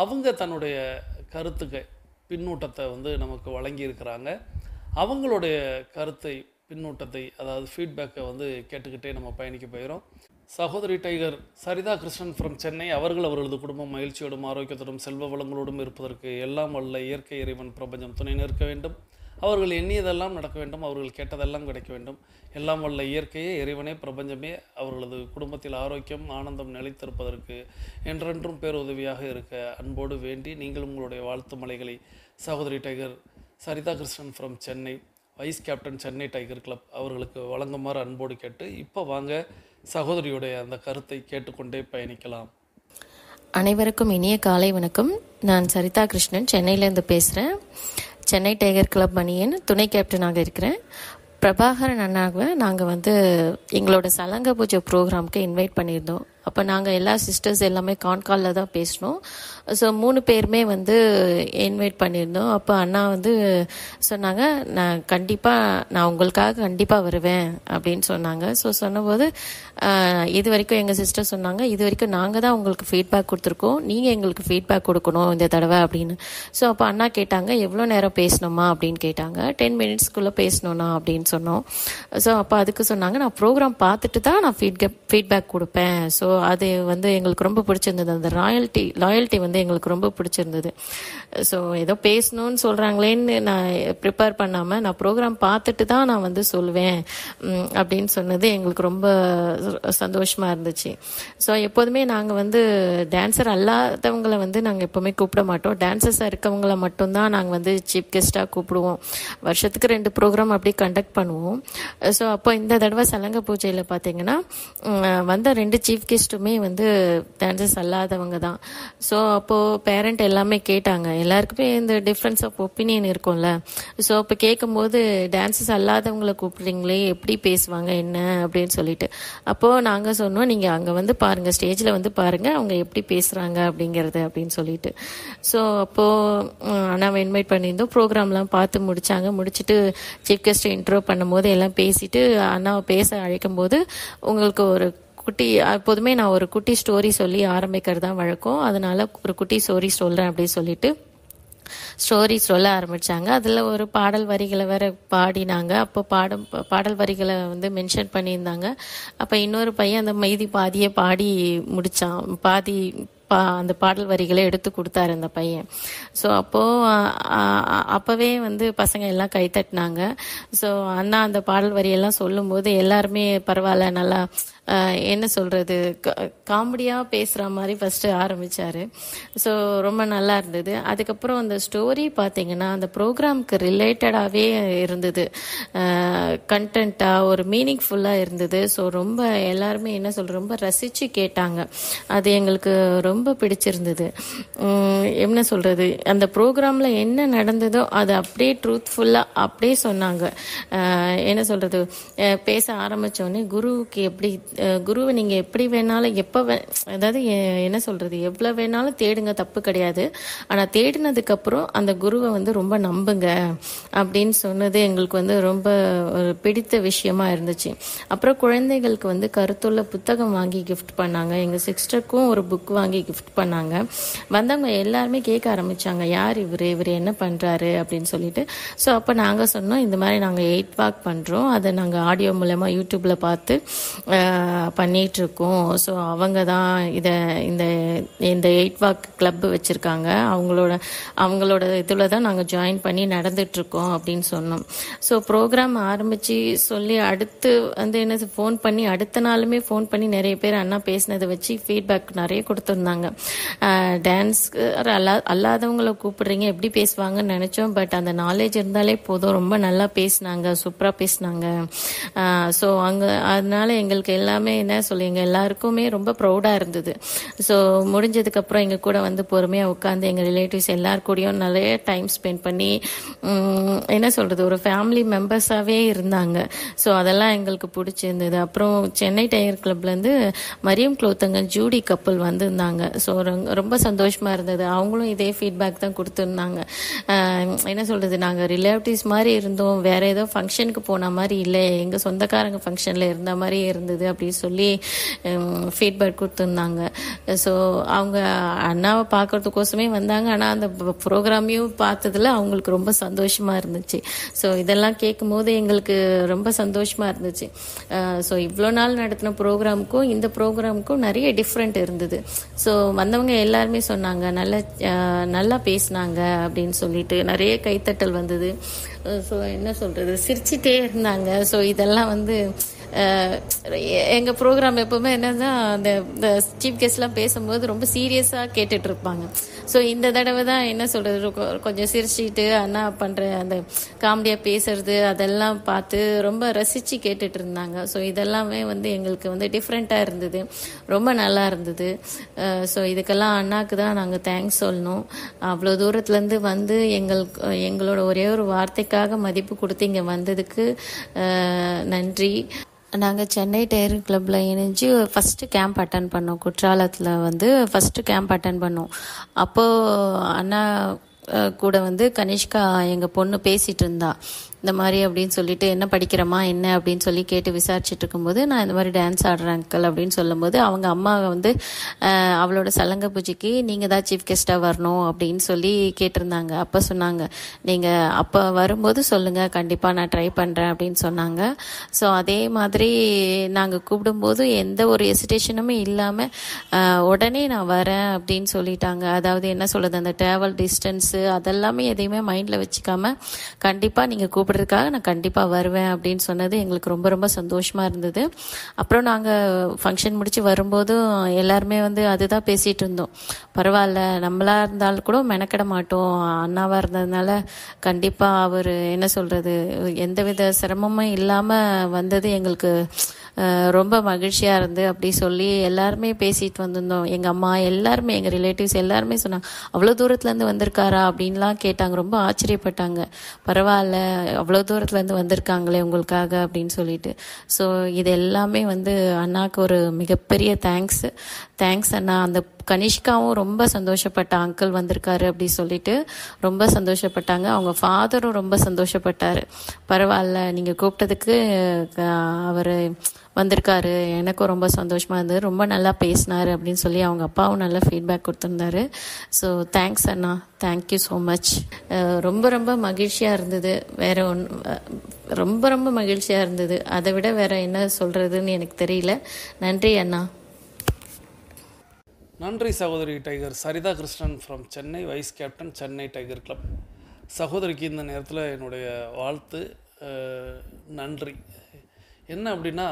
அவங்க தன்னுடைய கருத்துக்கு பின்னூட்டத்தை வந்து நமக்கு வழங்கியிருக்கிறாங்க அவங்களுடைய கருத்தை பின்னூட்டத்தை அதாவது ஃபீட்பேக்கை வந்து கேட்டுக்கிட்டே நம்ம பயணிக்க போயிடும் சகோதரி டைகர் சரிதா கிருஷ்ணன் ஃப்ரம் சென்னை அவர்கள் அவர்களது குடும்பம் மகிழ்ச்சியோடும் ஆரோக்கியத்தோடும் செல்வ வளங்களோடும் இருப்பதற்கு எல்லாம் வல்ல இயற்கை இறைவன் பிரபஞ்சம் துணை நிற்க வேண்டும் அவர்கள் எண்ணியதெல்லாம் நடக்க வேண்டும் அவர்கள் கேட்டதெல்லாம் கிடைக்க வேண்டும் எல்லாம் வல்ல இயற்கையே இறைவனே பிரபஞ்சமே அவர்களது குடும்பத்தில் ஆரோக்கியம் ஆனந்தம் நிலைத்திருப்பதற்கு என்றென்றும் பேருதவியாக இருக்க அன்போடு வேண்டி நீங்கள் உங்களுடைய வாழ்த்து மலைகளை சகோதரி tiger Saritha Krishnan from Chennai vice captain Chennai tiger club அவர்களுக்கு வழங்குமாறு அன்போடு கேட்டு இப்போ வாங்க சகோதரியுடைய அந்த கருத்தை கேட்டுக்கொண்டே பயணிக்கலாம் அனைவருக்கும் இனிய காலை வணக்கம் நான் சரிதா கிருஷ்ணன் சென்னையிலேருந்து பேசுகிறேன் சென்னை டைகர் கிளப் அணியின் துணை கேப்டனாக இருக்கிறேன் பிரபாகரன் அண்ணாவை நாங்கள் வந்து எங்களோட சலங்க பூஜை ப்ரோக்ராமுக்கு இன்வைட் பண்ணியிருந்தோம் அப்போ நாங்கள் எல்லா சிஸ்டர்ஸ் எல்லாமே கான்காலில் தான் பேசினோம் ஸோ மூணு பேருமே வந்து இன்வைட் பண்ணியிருந்தோம் அப்போ அண்ணா வந்து சொன்னாங்க நான் கண்டிப்பாக நான் உங்களுக்காக கண்டிப்பாக வருவேன் அப்படின்னு சொன்னாங்க ஸோ சொன்னபோது இது வரைக்கும் எங்கள் சிஸ்டர் சொன்னாங்க இது வரைக்கும் நாங்கள் தான் உங்களுக்கு ஃபீட்பேக் கொடுத்துருக்கோம் நீங்கள் எங்களுக்கு ஃபீட்பேக் கொடுக்கணும் இந்த தடவை அப்படின்னு ஸோ அப்போ அண்ணா கேட்டாங்க எவ்வளோ நேரம் பேசணுமா அப்படின்னு கேட்டாங்க டென் மினிட்ஸ்க்குள்ளே பேசணும்னா அப்படின்னு சொன்னோம் ஸோ அப்போ அதுக்கு சொன்னாங்க நான் ப்ரோக்ராம் பார்த்துட்டு தான் நான் ஃபீட்பேக் ஃபீட்பேக் கொடுப்பேன் ஸோ அது வந்து எங்களுக்கு ரொம்ப பிடிச்சிருந்தது அந்த ராயல்ட்டி லாயல்ட்டி வந்து எங்களுக்கு ரொம்ப பிடிச்சிருந்தது ஸோ ஏதோ பேசணும்னு சொல்கிறாங்களேன்னு நான் ப்ரிப்பேர் பண்ணாமல் நான் ப்ரோக்ராம் பார்த்துட்டு தான் நான் வந்து சொல்லுவேன் அப்படின்னு சொன்னது எங்களுக்கு ரொம்ப சந்தோஷமாக இருந்துச்சு ஸோ எப்போதுமே நாங்கள் வந்து டான்ஸர் அல்லாதவங்களை வந்து நாங்கள் எப்போவுமே கூப்பிட மாட்டோம் டான்ஸர்ஸாக இருக்கவங்கள மட்டும்தான் நாங்கள் வந்து சீஃப் கெஸ்ட்டாக கூப்பிடுவோம் வருஷத்துக்கு ரெண்டு ப்ரோக்ராம் அப்படி கண்டக்ட் பண்ணுவோம் ஸோ அப்போ இந்த தடவை சலங்க பூஜையில் பார்த்தீங்கன்னா வந்த ரெண்டு சீஃப் கெஸ்ட் ஆர்டிஸ்ட்டுமே வந்து டான்சர்ஸ் அல்லாதவங்க தான் ஸோ அப்போது பேரண்ட் எல்லாமே கேட்டாங்க எல்லாருக்குமே இந்த டிஃப்ரென்ஸ் ஆஃப் ஒப்பீனியன் இருக்கும்ல ஸோ அப்போ கேட்கும்போது டான்சர்ஸ் அல்லாதவங்கள கூப்பிட்றீங்களே எப்படி பேசுவாங்க என்ன அப்படின்னு சொல்லிட்டு அப்போது நாங்கள் சொன்னோம் நீங்கள் அங்கே வந்து பாருங்கள் ஸ்டேஜில் வந்து பாருங்கள் அவங்க எப்படி பேசுகிறாங்க அப்படிங்கிறது அப்படின்னு சொல்லிட்டு ஸோ அப்போது நாங்கள் இன்வைட் பண்ணியிருந்தோம் ப்ரோக்ராம்லாம் பார்த்து முடித்தாங்க முடிச்சுட்டு சீஃப் கெஸ்ட் இன்ட்ரோ பண்ணும்போது எல்லாம் பேசிட்டு அண்ணாவை பேச அழைக்கும் போது உங்களுக்கு ஒரு குட்டி எப்போதுமே நான் ஒரு குட்டி ஸ்டோரி சொல்லி ஆரம்பிக்கிறது தான் வழக்கம் அதனால ஒரு குட்டி ஸ்டோரி சொல்கிறேன் அப்படின்னு சொல்லிட்டு ஸ்டோரி சொல்ல ஆரம்பித்தாங்க அதில் ஒரு பாடல் வரிகளை வேற பாடினாங்க அப்போ பாடம் பாடல் வரிகளை வந்து மென்ஷன் பண்ணியிருந்தாங்க அப்போ இன்னொரு பையன் அந்த மைதி பாதியை பாடி முடித்தான் பாதி பா அந்த பாடல் வரிகளை எடுத்து கொடுத்தாரு அந்த பையன் ஸோ அப்போது அப்போவே வந்து பசங்க எல்லாம் கைத்தட்டினாங்க ஸோ அண்ணா அந்த பாடல் வரியெல்லாம் சொல்லும்போது எல்லாருமே பரவாயில்ல நல்லா என்ன சொல்கிறது காமெடியாக பேசுகிற மாதிரி ஃபஸ்ட்டு ஆரம்பித்தார் ஸோ ரொம்ப நல்லா இருந்தது அதுக்கப்புறம் அந்த ஸ்டோரி பார்த்திங்கன்னா அந்த ப்ரோக்ராம்க்கு ரிலேட்டடாகவே இருந்தது கண்டாக ஒரு மீனிங்ஃபுல்லாக இருந்தது ஸோ ரொம்ப எல்லாருமே என்ன சொல்கிற ரொம்ப ரசித்து கேட்டாங்க அது எங்களுக்கு ரொம்ப பிடிச்சிருந்தது என்ன சொல்கிறது அந்த ப்ரோக்ராமில் என்ன நடந்ததோ அது அப்படியே ட்ரூத்ஃபுல்லாக அப்படியே சொன்னாங்க என்ன சொல்கிறது பேச ஆரம்பித்தோடனே குருவுக்கு எப்படி குருவை நீங்கள் எப்படி வேணாலும் எப்போ வே அதாவது என்ன சொல்கிறது எவ்வளோ வேணாலும் தேடுங்க தப்பு கிடையாது ஆனால் தேடினதுக்கப்புறம் அந்த குருவை வந்து ரொம்ப நம்புங்க அப்படின்னு சொன்னது எங்களுக்கு வந்து ரொம்ப ஒரு பிடித்த விஷயமா இருந்துச்சு அப்புறம் குழந்தைகளுக்கு வந்து கருத்துள்ள புத்தகம் வாங்கி கிஃப்ட் பண்ணாங்க எங்கள் சிஸ்டருக்கும் ஒரு புக் வாங்கி கிஃப்ட் பண்ணாங்க வந்தவங்க எல்லாருமே கேட்க ஆரம்பித்தாங்க யார் இவர் இவர் என்ன பண்ணுறாரு அப்படின்னு சொல்லிட்டு ஸோ அப்போ நாங்கள் சொன்னோம் இந்த மாதிரி நாங்கள் எயிட் வாக் பண்ணுறோம் அதை நாங்கள் ஆடியோ மூலமாக யூடியூப்பில் பார்த்து பண்ணிகிட்ருக்கோம் ஸோ அவங்க தான் இதை இந்த இந்த எயிட் வாக் கிளப்பு வச்சுருக்காங்க அவங்களோட அவங்களோட இதில் தான் நாங்கள் ஜாயின் பண்ணி நடந்துகிட்ருக்கோம் அப்படின்னு சொன்னோம் ஸோ ப்ரோக்ராம் ஆரம்பித்து சொல்லி அடுத்து வந்து என்ன ஃபோன் பண்ணி அடுத்த நாளுமே ஃபோன் பண்ணி நிறைய பேர் அண்ணா பேசினதை வச்சு ஃபீட்பேக் நிறைய கொடுத்துருந்தாங்க டான்ஸ்க்கு அல்லா அல்லாதவங்கள கூப்பிடுறீங்க எப்படி பேசுவாங்கன்னு நினச்சோம் பட் அந்த நாலேஜ் இருந்தாலே போதும் ரொம்ப நல்லா பேசினாங்க சூப்பராக பேசினாங்க ஸோ அங்கே அதனால் எங்களுக்கு எல்லா எல்லாமே என்ன சொல்லி எல்லாருக்குமே ரொம்ப ப்ரௌடாக இருந்தது ஸோ முடிஞ்சதுக்கப்புறம் எங்கள் கூட வந்து பொறுமையாக உட்காந்து எங்கள் ரிலேட்டிவ்ஸ் கூடயும் நிறைய டைம் ஸ்பெண்ட் பண்ணி என்ன சொல்கிறது ஒரு ஃபேமிலி மெம்பர்ஸாகவே இருந்தாங்க ஸோ அதெல்லாம் எங்களுக்கு பிடிச்சிருந்தது அப்புறம் சென்னை டயர் கிளப்லேருந்து மரியம் குளோத்தங்க ஜூடி கப்பல் வந்திருந்தாங்க ஸோ ரொம்ப சந்தோஷமாக இருந்தது அவங்களும் இதே ஃபீட்பேக் தான் கொடுத்துருந்தாங்க என்ன சொல்கிறது நாங்கள் ரிலேட்டிவ்ஸ் மாதிரி இருந்தோம் வேறு ஏதோ ஃபங்க்ஷனுக்கு போன மாதிரி இல்லை எங்கள் சொந்தக்காரங்க ஃபங்க்ஷனில் இருந்த மாதிரி இருந்தது அப்படி அப்படின்னு சொல்லி ஃபீட்பேக் கொடுத்துருந்தாங்க ஸோ அவங்க அண்ணாவை பார்க்கறதுக்கோசமே வந்தாங்க ஆனால் அந்த ப்ரோக்ராமையும் பார்த்ததில் அவங்களுக்கு ரொம்ப சந்தோஷமாக இருந்துச்சு ஸோ இதெல்லாம் கேட்கும்போது எங்களுக்கு ரொம்ப சந்தோஷமாக இருந்துச்சு ஸோ இவ்வளோ நாள் நடத்தின ப்ரோக்ராமுக்கும் இந்த ப்ரோக்ராமுக்கும் நிறைய டிஃப்ரெண்ட் இருந்தது ஸோ வந்தவங்க எல்லாருமே சொன்னாங்க நல்லா நல்லா பேசினாங்க அப்படின்னு சொல்லிட்டு நிறைய கைத்தட்டல் வந்தது ஸோ என்ன சொல்கிறது சிரிச்சிட்டே இருந்தாங்க ஸோ இதெல்லாம் வந்து எங்கள் ப்ரோக்ராம் எப்போவுமே என்னன்னா அந்த இந்த சீஃப் கெஸ்ட்லாம் பேசும்போது ரொம்ப சீரியஸாக கேட்டுட்டு இருப்பாங்க ஸோ இந்த தடவை தான் என்ன சொல்கிறது கொஞ்சம் சிரிச்சிட்டு அண்ணா பண்ணுற அந்த காமெடியாக பேசுறது அதெல்லாம் பார்த்து ரொம்ப ரசித்து கேட்டுட்டு இருந்தாங்க ஸோ இதெல்லாமே வந்து எங்களுக்கு வந்து டிஃப்ரெண்ட்டாக இருந்தது ரொம்ப நல்லா இருந்தது ஸோ இதுக்கெல்லாம் அண்ணாக்கு தான் நாங்கள் தேங்க்ஸ் சொல்லணும் அவ்வளோ தூரத்துலேருந்து வந்து எங்களுக்கு எங்களோட ஒரே ஒரு வார்த்தைக்காக மதிப்பு கொடுத்து இங்கே வந்ததுக்கு நன்றி நாங்கள் சென்னை டைரிங் கிளப்பில் இணைஞ்சு ஃபஸ்ட்டு கேம்ப் அட்டன் பண்ணோம் குற்றாலத்தில் வந்து ஃபஸ்ட்டு கேம்ப் அட்டன் பண்ணோம் அப்போது அண்ணா கூட வந்து கனிஷ்கா எங்கள் பொண்ணு பேசிகிட்டு இருந்தாள் இந்த மாதிரி அப்படின்னு சொல்லிட்டு என்ன படிக்கிறமா என்ன அப்படின்னு சொல்லி கேட்டு விசாரிச்சுட்டு இருக்கும்போது நான் இந்த மாதிரி டான்ஸ் ஆடுறேன் அங்கிள் அப்படின்னு சொல்லும்போது அவங்க அம்மா வந்து அவளோட சலங்க பூஜைக்கு நீங்கள் தான் சீஃப் கெஸ்ட்டாக வரணும் அப்படின்னு சொல்லி கேட்டிருந்தாங்க அப்போ சொன்னாங்க நீங்கள் அப்போ வரும்போது சொல்லுங்கள் கண்டிப்பாக நான் ட்ரை பண்ணுறேன் அப்படின்னு சொன்னாங்க ஸோ அதே மாதிரி நாங்கள் கூப்பிடும்போது எந்த ஒரு எசிடேஷனுமே இல்லாமல் உடனே நான் வரேன் அப்படின்னு சொல்லிட்டாங்க அதாவது என்ன சொல்கிறது அந்த ட்ராவல் டிஸ்டன்ஸு அதெல்லாமே எதையுமே மைண்டில் வச்சுக்காம கண்டிப்பாக நீங்கள் கூப்பிட்டு கூப்பிட்றதுக்காக நான் கண்டிப்பாக வருவேன் அப்படின்னு சொன்னது எங்களுக்கு ரொம்ப ரொம்ப சந்தோஷமாக இருந்தது அப்புறம் நாங்கள் ஃபங்க்ஷன் முடித்து வரும்போதும் எல்லாருமே வந்து அதுதான் பேசிகிட்டு இருந்தோம் பரவாயில்ல நம்மளாக இருந்தாலும் கூட மெனக்கிட மாட்டோம் அண்ணாவாக இருந்ததுனால கண்டிப்பாக அவர் என்ன சொல்கிறது எந்தவித சிரமமும் இல்லாமல் வந்தது எங்களுக்கு ரொம்ப மகிழ்ச்சியாக இருந்து அப்படி சொல்லி எல்லாருமே பேசிட்டு வந்திருந்தோம் எங்கள் அம்மா எல்லாருமே எங்கள் ரிலேட்டிவ்ஸ் எல்லாருமே சொன்னாங்க அவ்வளோ தூரத்துலேருந்து வந்திருக்காரா அப்படின்லாம் கேட்டாங்க ரொம்ப ஆச்சரியப்பட்டாங்க பரவாயில்ல அவ்வளோ தூரத்துலேருந்து வந்திருக்காங்களே உங்களுக்காக அப்படின்னு சொல்லிட்டு ஸோ இது எல்லாமே வந்து அண்ணாவுக்கு ஒரு மிகப்பெரிய தேங்க்ஸு தேங்க்ஸ் அண்ணா அந்த கனிஷ்காவும் ரொம்ப சந்தோஷப்பட்ட அங்கிள் வந்திருக்காரு அப்படி சொல்லிட்டு ரொம்ப சந்தோஷப்பட்டாங்க அவங்க ஃபாதரும் ரொம்ப சந்தோஷப்பட்டார் பரவாயில்ல நீங்கள் கூப்பிட்டதுக்கு அவர் வந்திருக்காரு எனக்கும் ரொம்ப சந்தோஷமாக இருந்தது ரொம்ப நல்லா பேசினார் அப்படின்னு சொல்லி அவங்க அப்பாவும் நல்லா ஃபீட்பேக் கொடுத்துருந்தாரு ஸோ தேங்க்ஸ் அண்ணா தேங்க்யூ ஸோ மச் ரொம்ப ரொம்ப மகிழ்ச்சியாக இருந்தது வேற ஒன் ரொம்ப ரொம்ப மகிழ்ச்சியாக இருந்தது அதை விட வேறு என்ன சொல்கிறதுன்னு எனக்கு தெரியல நன்றி அண்ணா நன்றி சகோதரி tiger Saritha Krishnan from Chennai vice captain Chennai tiger club சகோதரிக்கு இந்த நேரத்தில் என்னுடைய வாழ்த்து நன்றி என்ன அப்படின்னா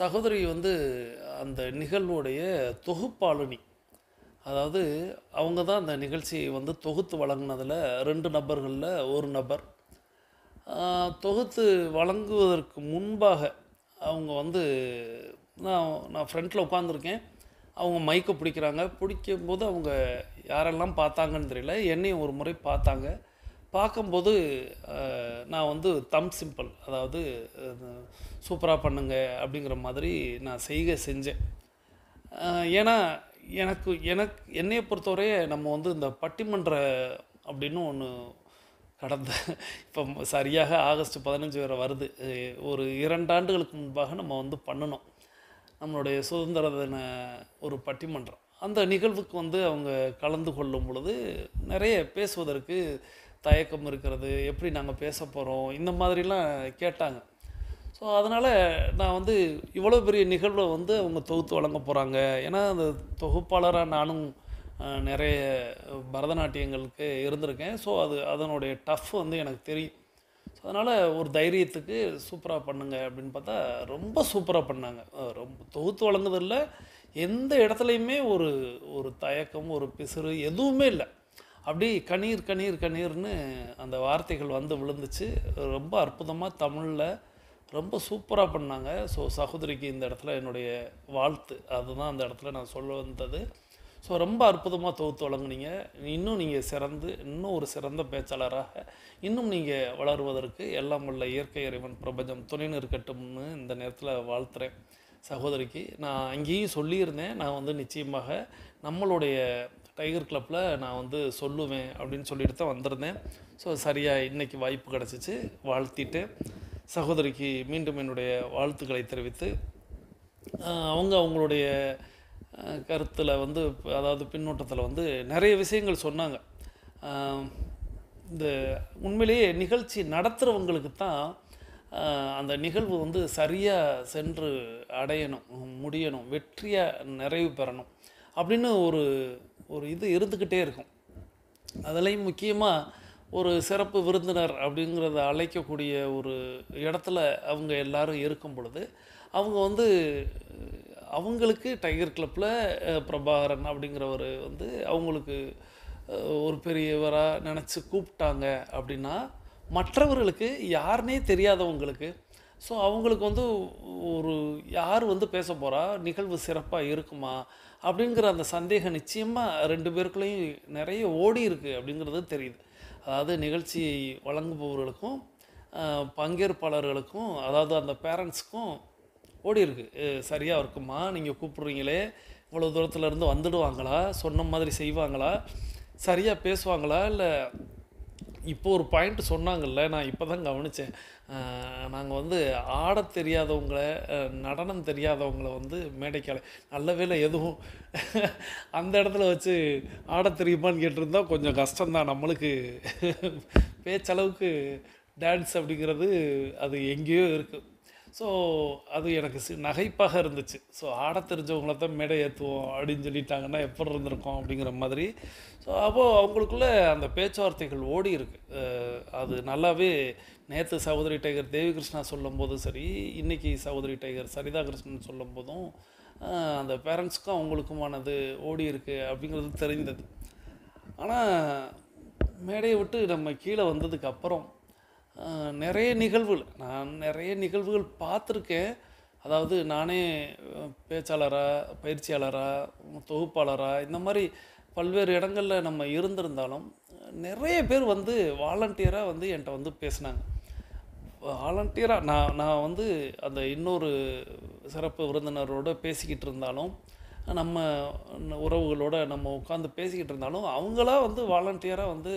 சகோதரி வந்து அந்த நிகழ்வுடைய தொகுப்பாளினி அதாவது அவங்க தான் அந்த நிகழ்ச்சியை வந்து தொகுத்து வழங்கினதில் ரெண்டு நபர்களில் ஒரு நபர் தொகுத்து வழங்குவதற்கு முன்பாக அவங்க வந்து நான் நான் ஃப்ரெண்டில் உட்காந்துருக்கேன் அவங்க மைக்கை பிடிக்கிறாங்க பிடிக்கும்போது அவங்க யாரெல்லாம் பார்த்தாங்கன்னு தெரியல என்னையும் ஒரு முறை பார்த்தாங்க பார்க்கும்போது நான் வந்து தம் சிம்பிள் அதாவது சூப்பராக பண்ணுங்க அப்படிங்கிற மாதிரி நான் செய்க செஞ்சேன் ஏன்னா எனக்கு எனக்கு என்னையை பொறுத்தவரைய நம்ம வந்து இந்த பட்டிமன்ற அப்படின்னு ஒன்று கடந்த இப்போ சரியாக ஆகஸ்ட் பதினஞ்சு வரை வருது ஒரு இரண்டாண்டுகளுக்கு முன்பாக நம்ம வந்து பண்ணணும் நம்மளுடைய சுதந்திர தின ஒரு பட்டிமன்றம் அந்த நிகழ்வுக்கு வந்து அவங்க கலந்து கொள்ளும் பொழுது நிறைய பேசுவதற்கு தயக்கம் இருக்கிறது எப்படி நாங்கள் பேச போகிறோம் இந்த மாதிரிலாம் கேட்டாங்க ஸோ அதனால் நான் வந்து இவ்வளோ பெரிய நிகழ்வை வந்து அவங்க தொகுத்து வழங்க போகிறாங்க ஏன்னா அந்த தொகுப்பாளராக நானும் நிறைய பரதநாட்டியங்களுக்கு இருந்திருக்கேன் ஸோ அது அதனுடைய டஃப் வந்து எனக்கு தெரியும் ஸோ அதனால் ஒரு தைரியத்துக்கு சூப்பராக பண்ணுங்க அப்படின்னு பார்த்தா ரொம்ப சூப்பராக பண்ணாங்க ரொம்ப தொகுத்து வழங்குதில்ல எந்த இடத்துலையுமே ஒரு ஒரு தயக்கம் ஒரு பிசுறு எதுவுமே இல்லை அப்படி கணீர் கணீர் கணீர்னு அந்த வார்த்தைகள் வந்து விழுந்துச்சு ரொம்ப அற்புதமாக தமிழில் ரொம்ப சூப்பராக பண்ணாங்க ஸோ சகோதரிக்கு இந்த இடத்துல என்னுடைய வாழ்த்து அதுதான் அந்த இடத்துல நான் சொல்ல வந்தது ஸோ ரொம்ப அற்புதமாக தொகுத்து வழங்குனீங்க இன்னும் நீங்கள் சிறந்து இன்னும் ஒரு சிறந்த பேச்சாளராக இன்னும் நீங்கள் வளருவதற்கு எல்லாம் உள்ள இயற்கை இறைவன் பிரபஞ்சம் துணை நிற்கட்டும்னு இந்த நேரத்தில் வாழ்த்துறேன் சகோதரிக்கு நான் அங்கேயும் சொல்லியிருந்தேன் நான் வந்து நிச்சயமாக நம்மளுடைய டைகர் கிளப்பில் நான் வந்து சொல்லுவேன் அப்படின்னு சொல்லிட்டு தான் வந்திருந்தேன் ஸோ சரியாக இன்றைக்கி வாய்ப்பு கிடச்சிச்சு வாழ்த்திட்டு சகோதரிக்கு மீண்டும் என்னுடைய வாழ்த்துக்களை தெரிவித்து அவங்க அவங்களுடைய கருத்தில் வந்து அதாவது பின்னோட்டத்தில் வந்து நிறைய விஷயங்கள் சொன்னாங்க இந்த உண்மையிலேயே நிகழ்ச்சி நடத்துகிறவங்களுக்கு தான் அந்த நிகழ்வு வந்து சரியாக சென்று அடையணும் முடியணும் வெற்றியாக நிறைவு பெறணும் அப்படின்னு ஒரு ஒரு இது இருந்துக்கிட்டே இருக்கும் அதுலேயும் முக்கியமாக ஒரு சிறப்பு விருந்தினர் அப்படிங்கிறத அழைக்கக்கூடிய ஒரு இடத்துல அவங்க எல்லாரும் இருக்கும் பொழுது அவங்க வந்து அவங்களுக்கு டைகர் கிளப்பில் பிரபாகரன் அப்படிங்கிறவர் வந்து அவங்களுக்கு ஒரு பெரியவராக நினச்சி கூப்பிட்டாங்க அப்படின்னா மற்றவர்களுக்கு யாருனே தெரியாதவங்களுக்கு ஸோ அவங்களுக்கு வந்து ஒரு யார் வந்து பேச போகிறா நிகழ்வு சிறப்பாக இருக்குமா அப்படிங்கிற அந்த சந்தேகம் நிச்சயமாக ரெண்டு பேருக்குள்ளேயும் நிறைய ஓடி இருக்குது அப்படிங்கிறது தெரியுது அதாவது நிகழ்ச்சி வழங்குபவர்களுக்கும் பங்கேற்பாளர்களுக்கும் அதாவது அந்த பேரண்ட்ஸுக்கும் ஓடி இருக்குது சரியாக இருக்குமா நீங்கள் கூப்பிட்றீங்களே இவ்வளோ தூரத்துலேருந்து வந்துடுவாங்களா சொன்ன மாதிரி செய்வாங்களா சரியாக பேசுவாங்களா இல்லை இப்போ ஒரு பாயிண்ட் சொன்னாங்கல்ல நான் இப்போ தான் கவனித்தேன் நாங்கள் வந்து ஆட தெரியாதவங்களை நடனம் தெரியாதவங்கள வந்து மேடைக்கால நல்ல வேலை எதுவும் அந்த இடத்துல வச்சு ஆட தெரியுமான்னு கேட்டிருந்தா கொஞ்சம் கஷ்டம்தான் நம்மளுக்கு பேச்சளவுக்கு டான்ஸ் அப்படிங்கிறது அது எங்கேயோ இருக்குது ஸோ அது எனக்கு சி நகைப்பாக இருந்துச்சு ஸோ ஆட தெரிஞ்சவங்கள தான் மேடை ஏற்றுவோம் அப்படின்னு சொல்லிட்டாங்கன்னா எப்படி இருந்திருக்கோம் அப்படிங்கிற மாதிரி ஸோ அப்போது அவங்களுக்குள்ளே அந்த பேச்சுவார்த்தைகள் ஓடி இருக்கு அது நல்லாவே நேற்று சகோதரி டைகர் தேவி கிருஷ்ணா சொல்லும் போதும் சரி இன்றைக்கி சகோதரி டைகர் சரிதா கிருஷ்ணன் சொல்லும் போதும் அந்த பேரண்ட்ஸுக்கும் அவங்களுக்குமானது ஓடி இருக்குது அப்படிங்கிறது தெரிந்தது ஆனால் மேடையை விட்டு நம்ம கீழே வந்ததுக்கு அப்புறம் நிறைய நிகழ்வுகள் நான் நிறைய நிகழ்வுகள் பார்த்துருக்கேன் அதாவது நானே பேச்சாளராக பயிற்சியாளராக தொகுப்பாளராக இந்த மாதிரி பல்வேறு இடங்களில் நம்ம இருந்திருந்தாலும் நிறைய பேர் வந்து வாலண்டியராக வந்து என்கிட்ட வந்து பேசினாங்க வாலண்டியராக நான் நான் வந்து அந்த இன்னொரு சிறப்பு விருந்தினரோடு பேசிக்கிட்டு இருந்தாலும் நம்ம உறவுகளோட நம்ம உட்காந்து பேசிக்கிட்டு இருந்தாலும் அவங்களா வந்து வாலண்டியராக வந்து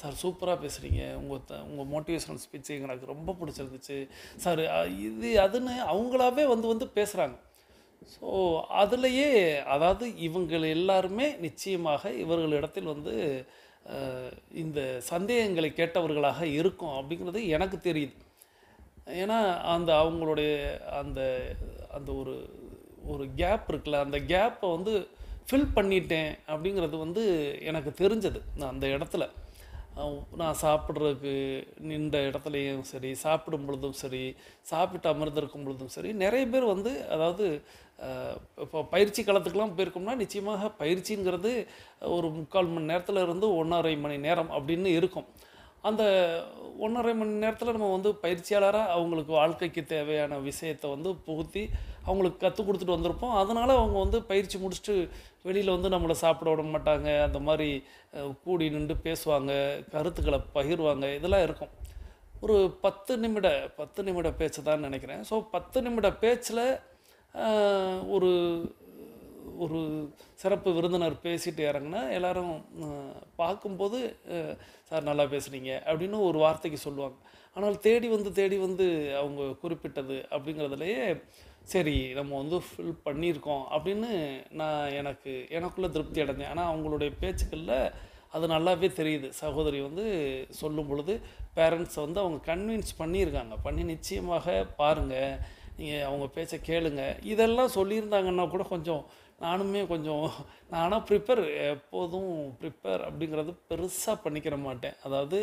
சார் சூப்பராக பேசுகிறீங்க உங்கள் த உங்கள் மோட்டிவேஷனல் ஸ்பீச் எனக்கு ரொம்ப பிடிச்சிருந்துச்சு சார் இது அதுன்னு அவங்களாவே வந்து வந்து பேசுகிறாங்க ஸோ அதுலேயே அதாவது இவங்கள் எல்லாருமே நிச்சயமாக இவர்களிடத்தில் வந்து இந்த சந்தேகங்களை கேட்டவர்களாக இருக்கும் அப்படிங்கிறது எனக்கு தெரியுது ஏன்னா அந்த அவங்களுடைய அந்த அந்த ஒரு ஒரு கேப் இருக்குல்ல அந்த கேப்பை வந்து ஃபில் பண்ணிட்டேன் அப்படிங்கிறது வந்து எனக்கு தெரிஞ்சது நான் அந்த இடத்துல நான் சாப்பிட்றதுக்கு நின்ற இடத்துலையும் சரி சாப்பிடும் பொழுதும் சரி சாப்பிட்டு அமர்ந்திருக்கும் பொழுதும் சரி நிறைய பேர் வந்து அதாவது இப்போ பயிற்சி காலத்துக்கெலாம் போயிருக்கோம்னா நிச்சயமாக பயிற்சிங்கிறது ஒரு முக்கால் மணி நேரத்தில் இருந்து ஒன்றரை மணி நேரம் அப்படின்னு இருக்கும் அந்த ஒன்றரை மணி நேரத்தில் நம்ம வந்து பயிற்சியாளராக அவங்களுக்கு வாழ்க்கைக்கு தேவையான விஷயத்தை வந்து புகுத்தி அவங்களுக்கு கற்றுக் கொடுத்துட்டு வந்திருப்போம் அதனால் அவங்க வந்து பயிற்சி முடிச்சுட்டு வெளியில் வந்து நம்மளை சாப்பிட விட மாட்டாங்க அந்த மாதிரி கூடி நின்று பேசுவாங்க கருத்துக்களை பகிர்வாங்க இதெல்லாம் இருக்கும் ஒரு பத்து நிமிட பத்து நிமிட பேச்சு தான் நினைக்கிறேன் ஸோ பத்து நிமிட பேச்சில் ஒரு ஒரு சிறப்பு விருந்தினர் பேசிட்டு இறங்கினா எல்லாரும் பார்க்கும்போது சார் நல்லா பேசுனீங்க அப்படின்னு ஒரு வார்த்தைக்கு சொல்லுவாங்க ஆனால் தேடி வந்து தேடி வந்து அவங்க குறிப்பிட்டது அப்படிங்கிறதுலையே சரி நம்ம வந்து ஃபில் பண்ணியிருக்கோம் அப்படின்னு நான் எனக்கு எனக்குள்ளே திருப்தி அடைஞ்சேன் ஆனால் அவங்களுடைய பேச்சுக்களில் அது நல்லாவே தெரியுது சகோதரி வந்து சொல்லும் பொழுது பேரண்ட்ஸ் வந்து அவங்க கன்வின்ஸ் பண்ணியிருக்காங்க பண்ணி நிச்சயமாக பாருங்கள் நீங்கள் அவங்க பேச்சை கேளுங்க இதெல்லாம் சொல்லியிருந்தாங்கன்னா கூட கொஞ்சம் நானுமே கொஞ்சம் நான் ஆனால் ப்ரிப்பேர் எப்போதும் ப்ரிப்பேர் அப்படிங்கிறது பெருசாக பண்ணிக்கிற மாட்டேன் அதாவது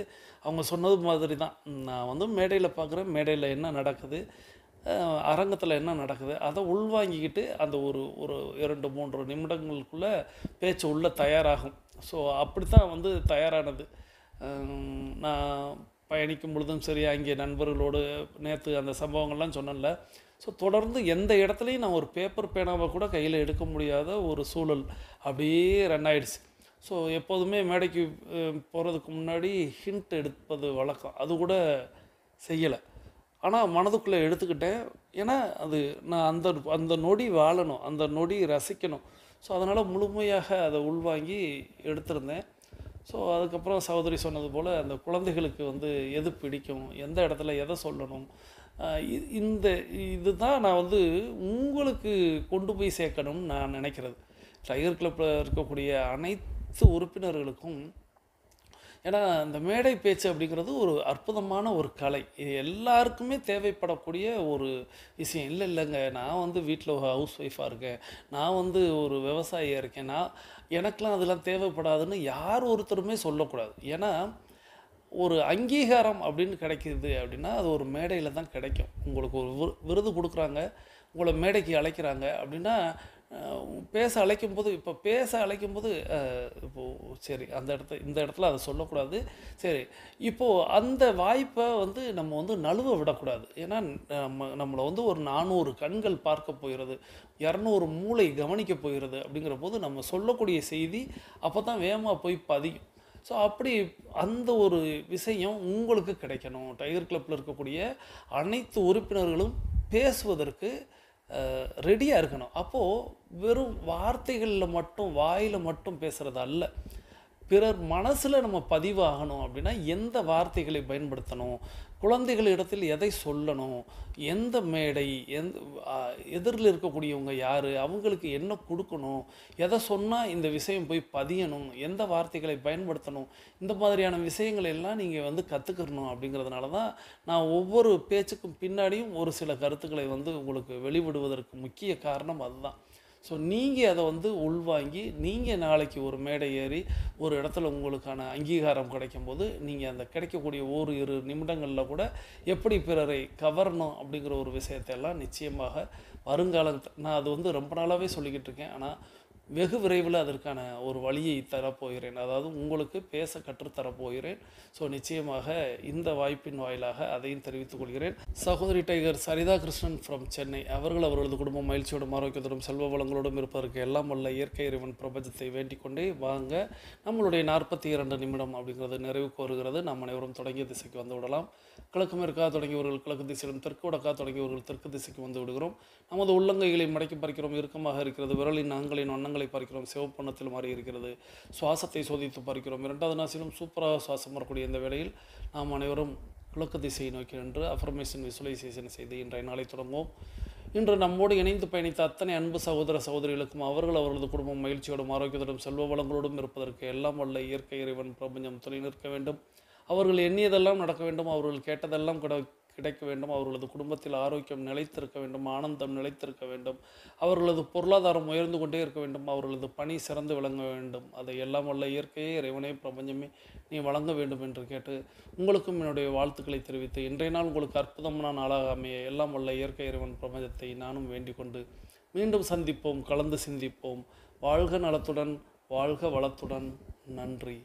அவங்க சொன்னது மாதிரி தான் நான் வந்து மேடையில் பார்க்குறேன் மேடையில் என்ன நடக்குது அரங்கத்தில் என்ன நடக்குது அதை உள்வாங்கிக்கிட்டு அந்த ஒரு ஒரு இரண்டு மூன்று நிமிடங்களுக்குள்ளே பேச்சு உள்ளே தயாராகும் ஸோ அப்படி தான் வந்து தயாரானது நான் பயணிக்கும் பொழுதும் சரி அங்கே நண்பர்களோடு நேற்று அந்த சம்பவங்கள்லாம் சொன்னல ஸோ தொடர்ந்து எந்த இடத்துலையும் நான் ஒரு பேப்பர் பேனாவை கூட கையில் எடுக்க முடியாத ஒரு சூழல் அப்படியே ரன் ஆகிடுச்சு ஸோ எப்போதுமே மேடைக்கு போகிறதுக்கு முன்னாடி ஹிண்ட் எடுப்பது வழக்கம் அது கூட செய்யலை ஆனால் மனதுக்குள்ளே எடுத்துக்கிட்டேன் ஏன்னா அது நான் அந்த அந்த நொடி வாழணும் அந்த நொடி ரசிக்கணும் ஸோ அதனால் முழுமையாக அதை உள்வாங்கி எடுத்திருந்தேன் ஸோ அதுக்கப்புறம் சகோதரி சொன்னது போல் அந்த குழந்தைகளுக்கு வந்து எது பிடிக்கும் எந்த இடத்துல எதை சொல்லணும் இந்த இதுதான் நான் வந்து உங்களுக்கு கொண்டு போய் சேர்க்கணும்னு நான் நினைக்கிறது டைகர் கிளப்பில் இருக்கக்கூடிய அனைத்து உறுப்பினர்களுக்கும் ஏன்னா அந்த மேடை பேச்சு அப்படிங்கிறது ஒரு அற்புதமான ஒரு கலை இது எல்லாருக்குமே தேவைப்படக்கூடிய ஒரு விஷயம் இல்லை இல்லைங்க நான் வந்து வீட்டில் ஒரு ஹவுஸ் ஒய்ஃபாக இருக்கேன் நான் வந்து ஒரு விவசாயியாக இருக்கேன் நான் எனக்கெலாம் அதெல்லாம் தேவைப்படாதுன்னு யார் ஒருத்தருமே சொல்லக்கூடாது ஏன்னா ஒரு அங்கீகாரம் அப்படின்னு கிடைக்கிது அப்படின்னா அது ஒரு மேடையில் தான் கிடைக்கும் உங்களுக்கு ஒரு விருது கொடுக்குறாங்க உங்களை மேடைக்கு அழைக்கிறாங்க அப்படின்னா பேச அழைக்கும் போது இப்போ பேச அழைக்கும் போது இப்போது சரி அந்த இடத்த இந்த இடத்துல அதை சொல்லக்கூடாது சரி இப்போது அந்த வாய்ப்பை வந்து நம்ம வந்து நழுவ விடக்கூடாது ஏன்னா நம்ம நம்மளை வந்து ஒரு நானூறு கண்கள் பார்க்க போகிறது இரநூறு மூளை கவனிக்க போகிறது அப்படிங்கிற போது நம்ம சொல்லக்கூடிய செய்தி அப்போ தான் வேகமாக போய் பதியும் ஸோ அப்படி அந்த ஒரு விஷயம் உங்களுக்கு கிடைக்கணும் டைகர் கிளப்பில் இருக்கக்கூடிய அனைத்து உறுப்பினர்களும் பேசுவதற்கு ரெடியாக இருக்கணும் அப்போது வெறும் வார்த்தைகளில் மட்டும் வாயில் மட்டும் பேசுகிறது அல்ல பிறர் மனசில் நம்ம பதிவாகணும் அப்படின்னா எந்த வார்த்தைகளை பயன்படுத்தணும் குழந்தைகளிடத்தில் எதை சொல்லணும் எந்த மேடை எந்த எதிரில் இருக்கக்கூடியவங்க யார் அவங்களுக்கு என்ன கொடுக்கணும் எதை சொன்னால் இந்த விஷயம் போய் பதியணும் எந்த வார்த்தைகளை பயன்படுத்தணும் இந்த மாதிரியான விஷயங்கள் எல்லாம் நீங்கள் வந்து கற்றுக்கணும் அப்படிங்கிறதுனால தான் நான் ஒவ்வொரு பேச்சுக்கும் பின்னாடியும் ஒரு சில கருத்துக்களை வந்து உங்களுக்கு வெளிவிடுவதற்கு முக்கிய காரணம் அதுதான் ஸோ நீங்கள் அதை வந்து உள்வாங்கி நீங்கள் நாளைக்கு ஒரு மேடை ஏறி ஒரு இடத்துல உங்களுக்கான அங்கீகாரம் கிடைக்கும் போது நீங்கள் அந்த கிடைக்கக்கூடிய ஒரு இரு நிமிடங்களில் கூட எப்படி பிறரை கவரணும் அப்படிங்கிற ஒரு விஷயத்தையெல்லாம் நிச்சயமாக வருங்காலத்தை நான் அது வந்து ரொம்ப நாளாகவே சொல்லிக்கிட்டு இருக்கேன் ஆனால் வெகு விரைவில் அதற்கான ஒரு வழியை தரப்போகிறேன் அதாவது உங்களுக்கு பேச கற்றுத்தரப்போகிறேன் ஸோ நிச்சயமாக இந்த வாய்ப்பின் வாயிலாக அதையும் தெரிவித்துக் கொள்கிறேன் சகோதரி டைகர் சரிதா கிருஷ்ணன் ஃப்ரம் சென்னை அவர்கள் அவர்களது குடும்பம் மகிழ்ச்சியோடும் ஆரோக்கியத்தோடும் செல்வ வளங்களோடும் இருப்பதற்கு எல்லாம் உள்ள இயற்கை இறைவன் பிரபஞ்சத்தை வேண்டிக் கொண்டே வாங்க நம்மளுடைய நாற்பத்தி இரண்டு நிமிடம் அப்படிங்கிறது நிறைவு கோருகிறது நாம் அனைவரும் தொடங்கிய திசைக்கு வந்து விடலாம் கிழக்கு மேற்காக தொடங்கியவர்கள் கிழக்கு திசையிலும் தெற்கு வடக்காக தொடங்கியவர்கள் தெற்கு திசைக்கு வந்து விடுகிறோம் நமது உள்ளங்கைகளை மடக்கி பறிக்கிறோம் இறுக்கமாக இருக்கிறது விரலின் நாங்களின் வண்ணங்களை பறிக்கிறோம் சிவப்பண்ணத்தில் மாறி இருக்கிறது சுவாசத்தை சோதித்து பறிக்கிறோம் இரண்டாவது நாசிலும் சூப்பராக சுவாசம் வரக்கூடிய இந்த வேளையில் நாம் அனைவரும் கிழக்கு திசையை நோக்கி நின்று அஃபர்மேஷன் விசுவலைசேஷன் செய்து இன்றைய நாளை தொடங்குவோம் இன்று நம்மோடு இணைந்து பயணித்த அத்தனை அன்பு சகோதர சகோதரிகளுக்கும் அவர்கள் அவர்களது குடும்பம் மகிழ்ச்சியோடும் ஆரோக்கியத்தோடும் செல்வ வளங்களோடும் இருப்பதற்கு எல்லாம் வல்ல இயற்கை இறைவன் பிரபஞ்சம் துணை நிற்க வேண்டும் அவர்கள் எண்ணியதெல்லாம் நடக்க வேண்டும் அவர்கள் கேட்டதெல்லாம் கிட கிடைக்க வேண்டும் அவர்களது குடும்பத்தில் ஆரோக்கியம் நிலைத்திருக்க வேண்டும் ஆனந்தம் நிலைத்திருக்க வேண்டும் அவர்களது பொருளாதாரம் உயர்ந்து கொண்டே இருக்க வேண்டும் அவர்களது பணி சிறந்து விளங்க வேண்டும் அதை எல்லாம் வல்ல இயற்கையே இறைவனே பிரபஞ்சமே நீ வழங்க வேண்டும் என்று கேட்டு உங்களுக்கும் என்னுடைய வாழ்த்துக்களை தெரிவித்து இன்றைய நாள் உங்களுக்கு அற்புதமான நாளாக அமைய எல்லாம் வல்ல இயற்கை இறைவன் பிரபஞ்சத்தை நானும் வேண்டிக் கொண்டு மீண்டும் சந்திப்போம் கலந்து சிந்திப்போம் வாழ்க நலத்துடன் வாழ்க வளத்துடன் நன்றி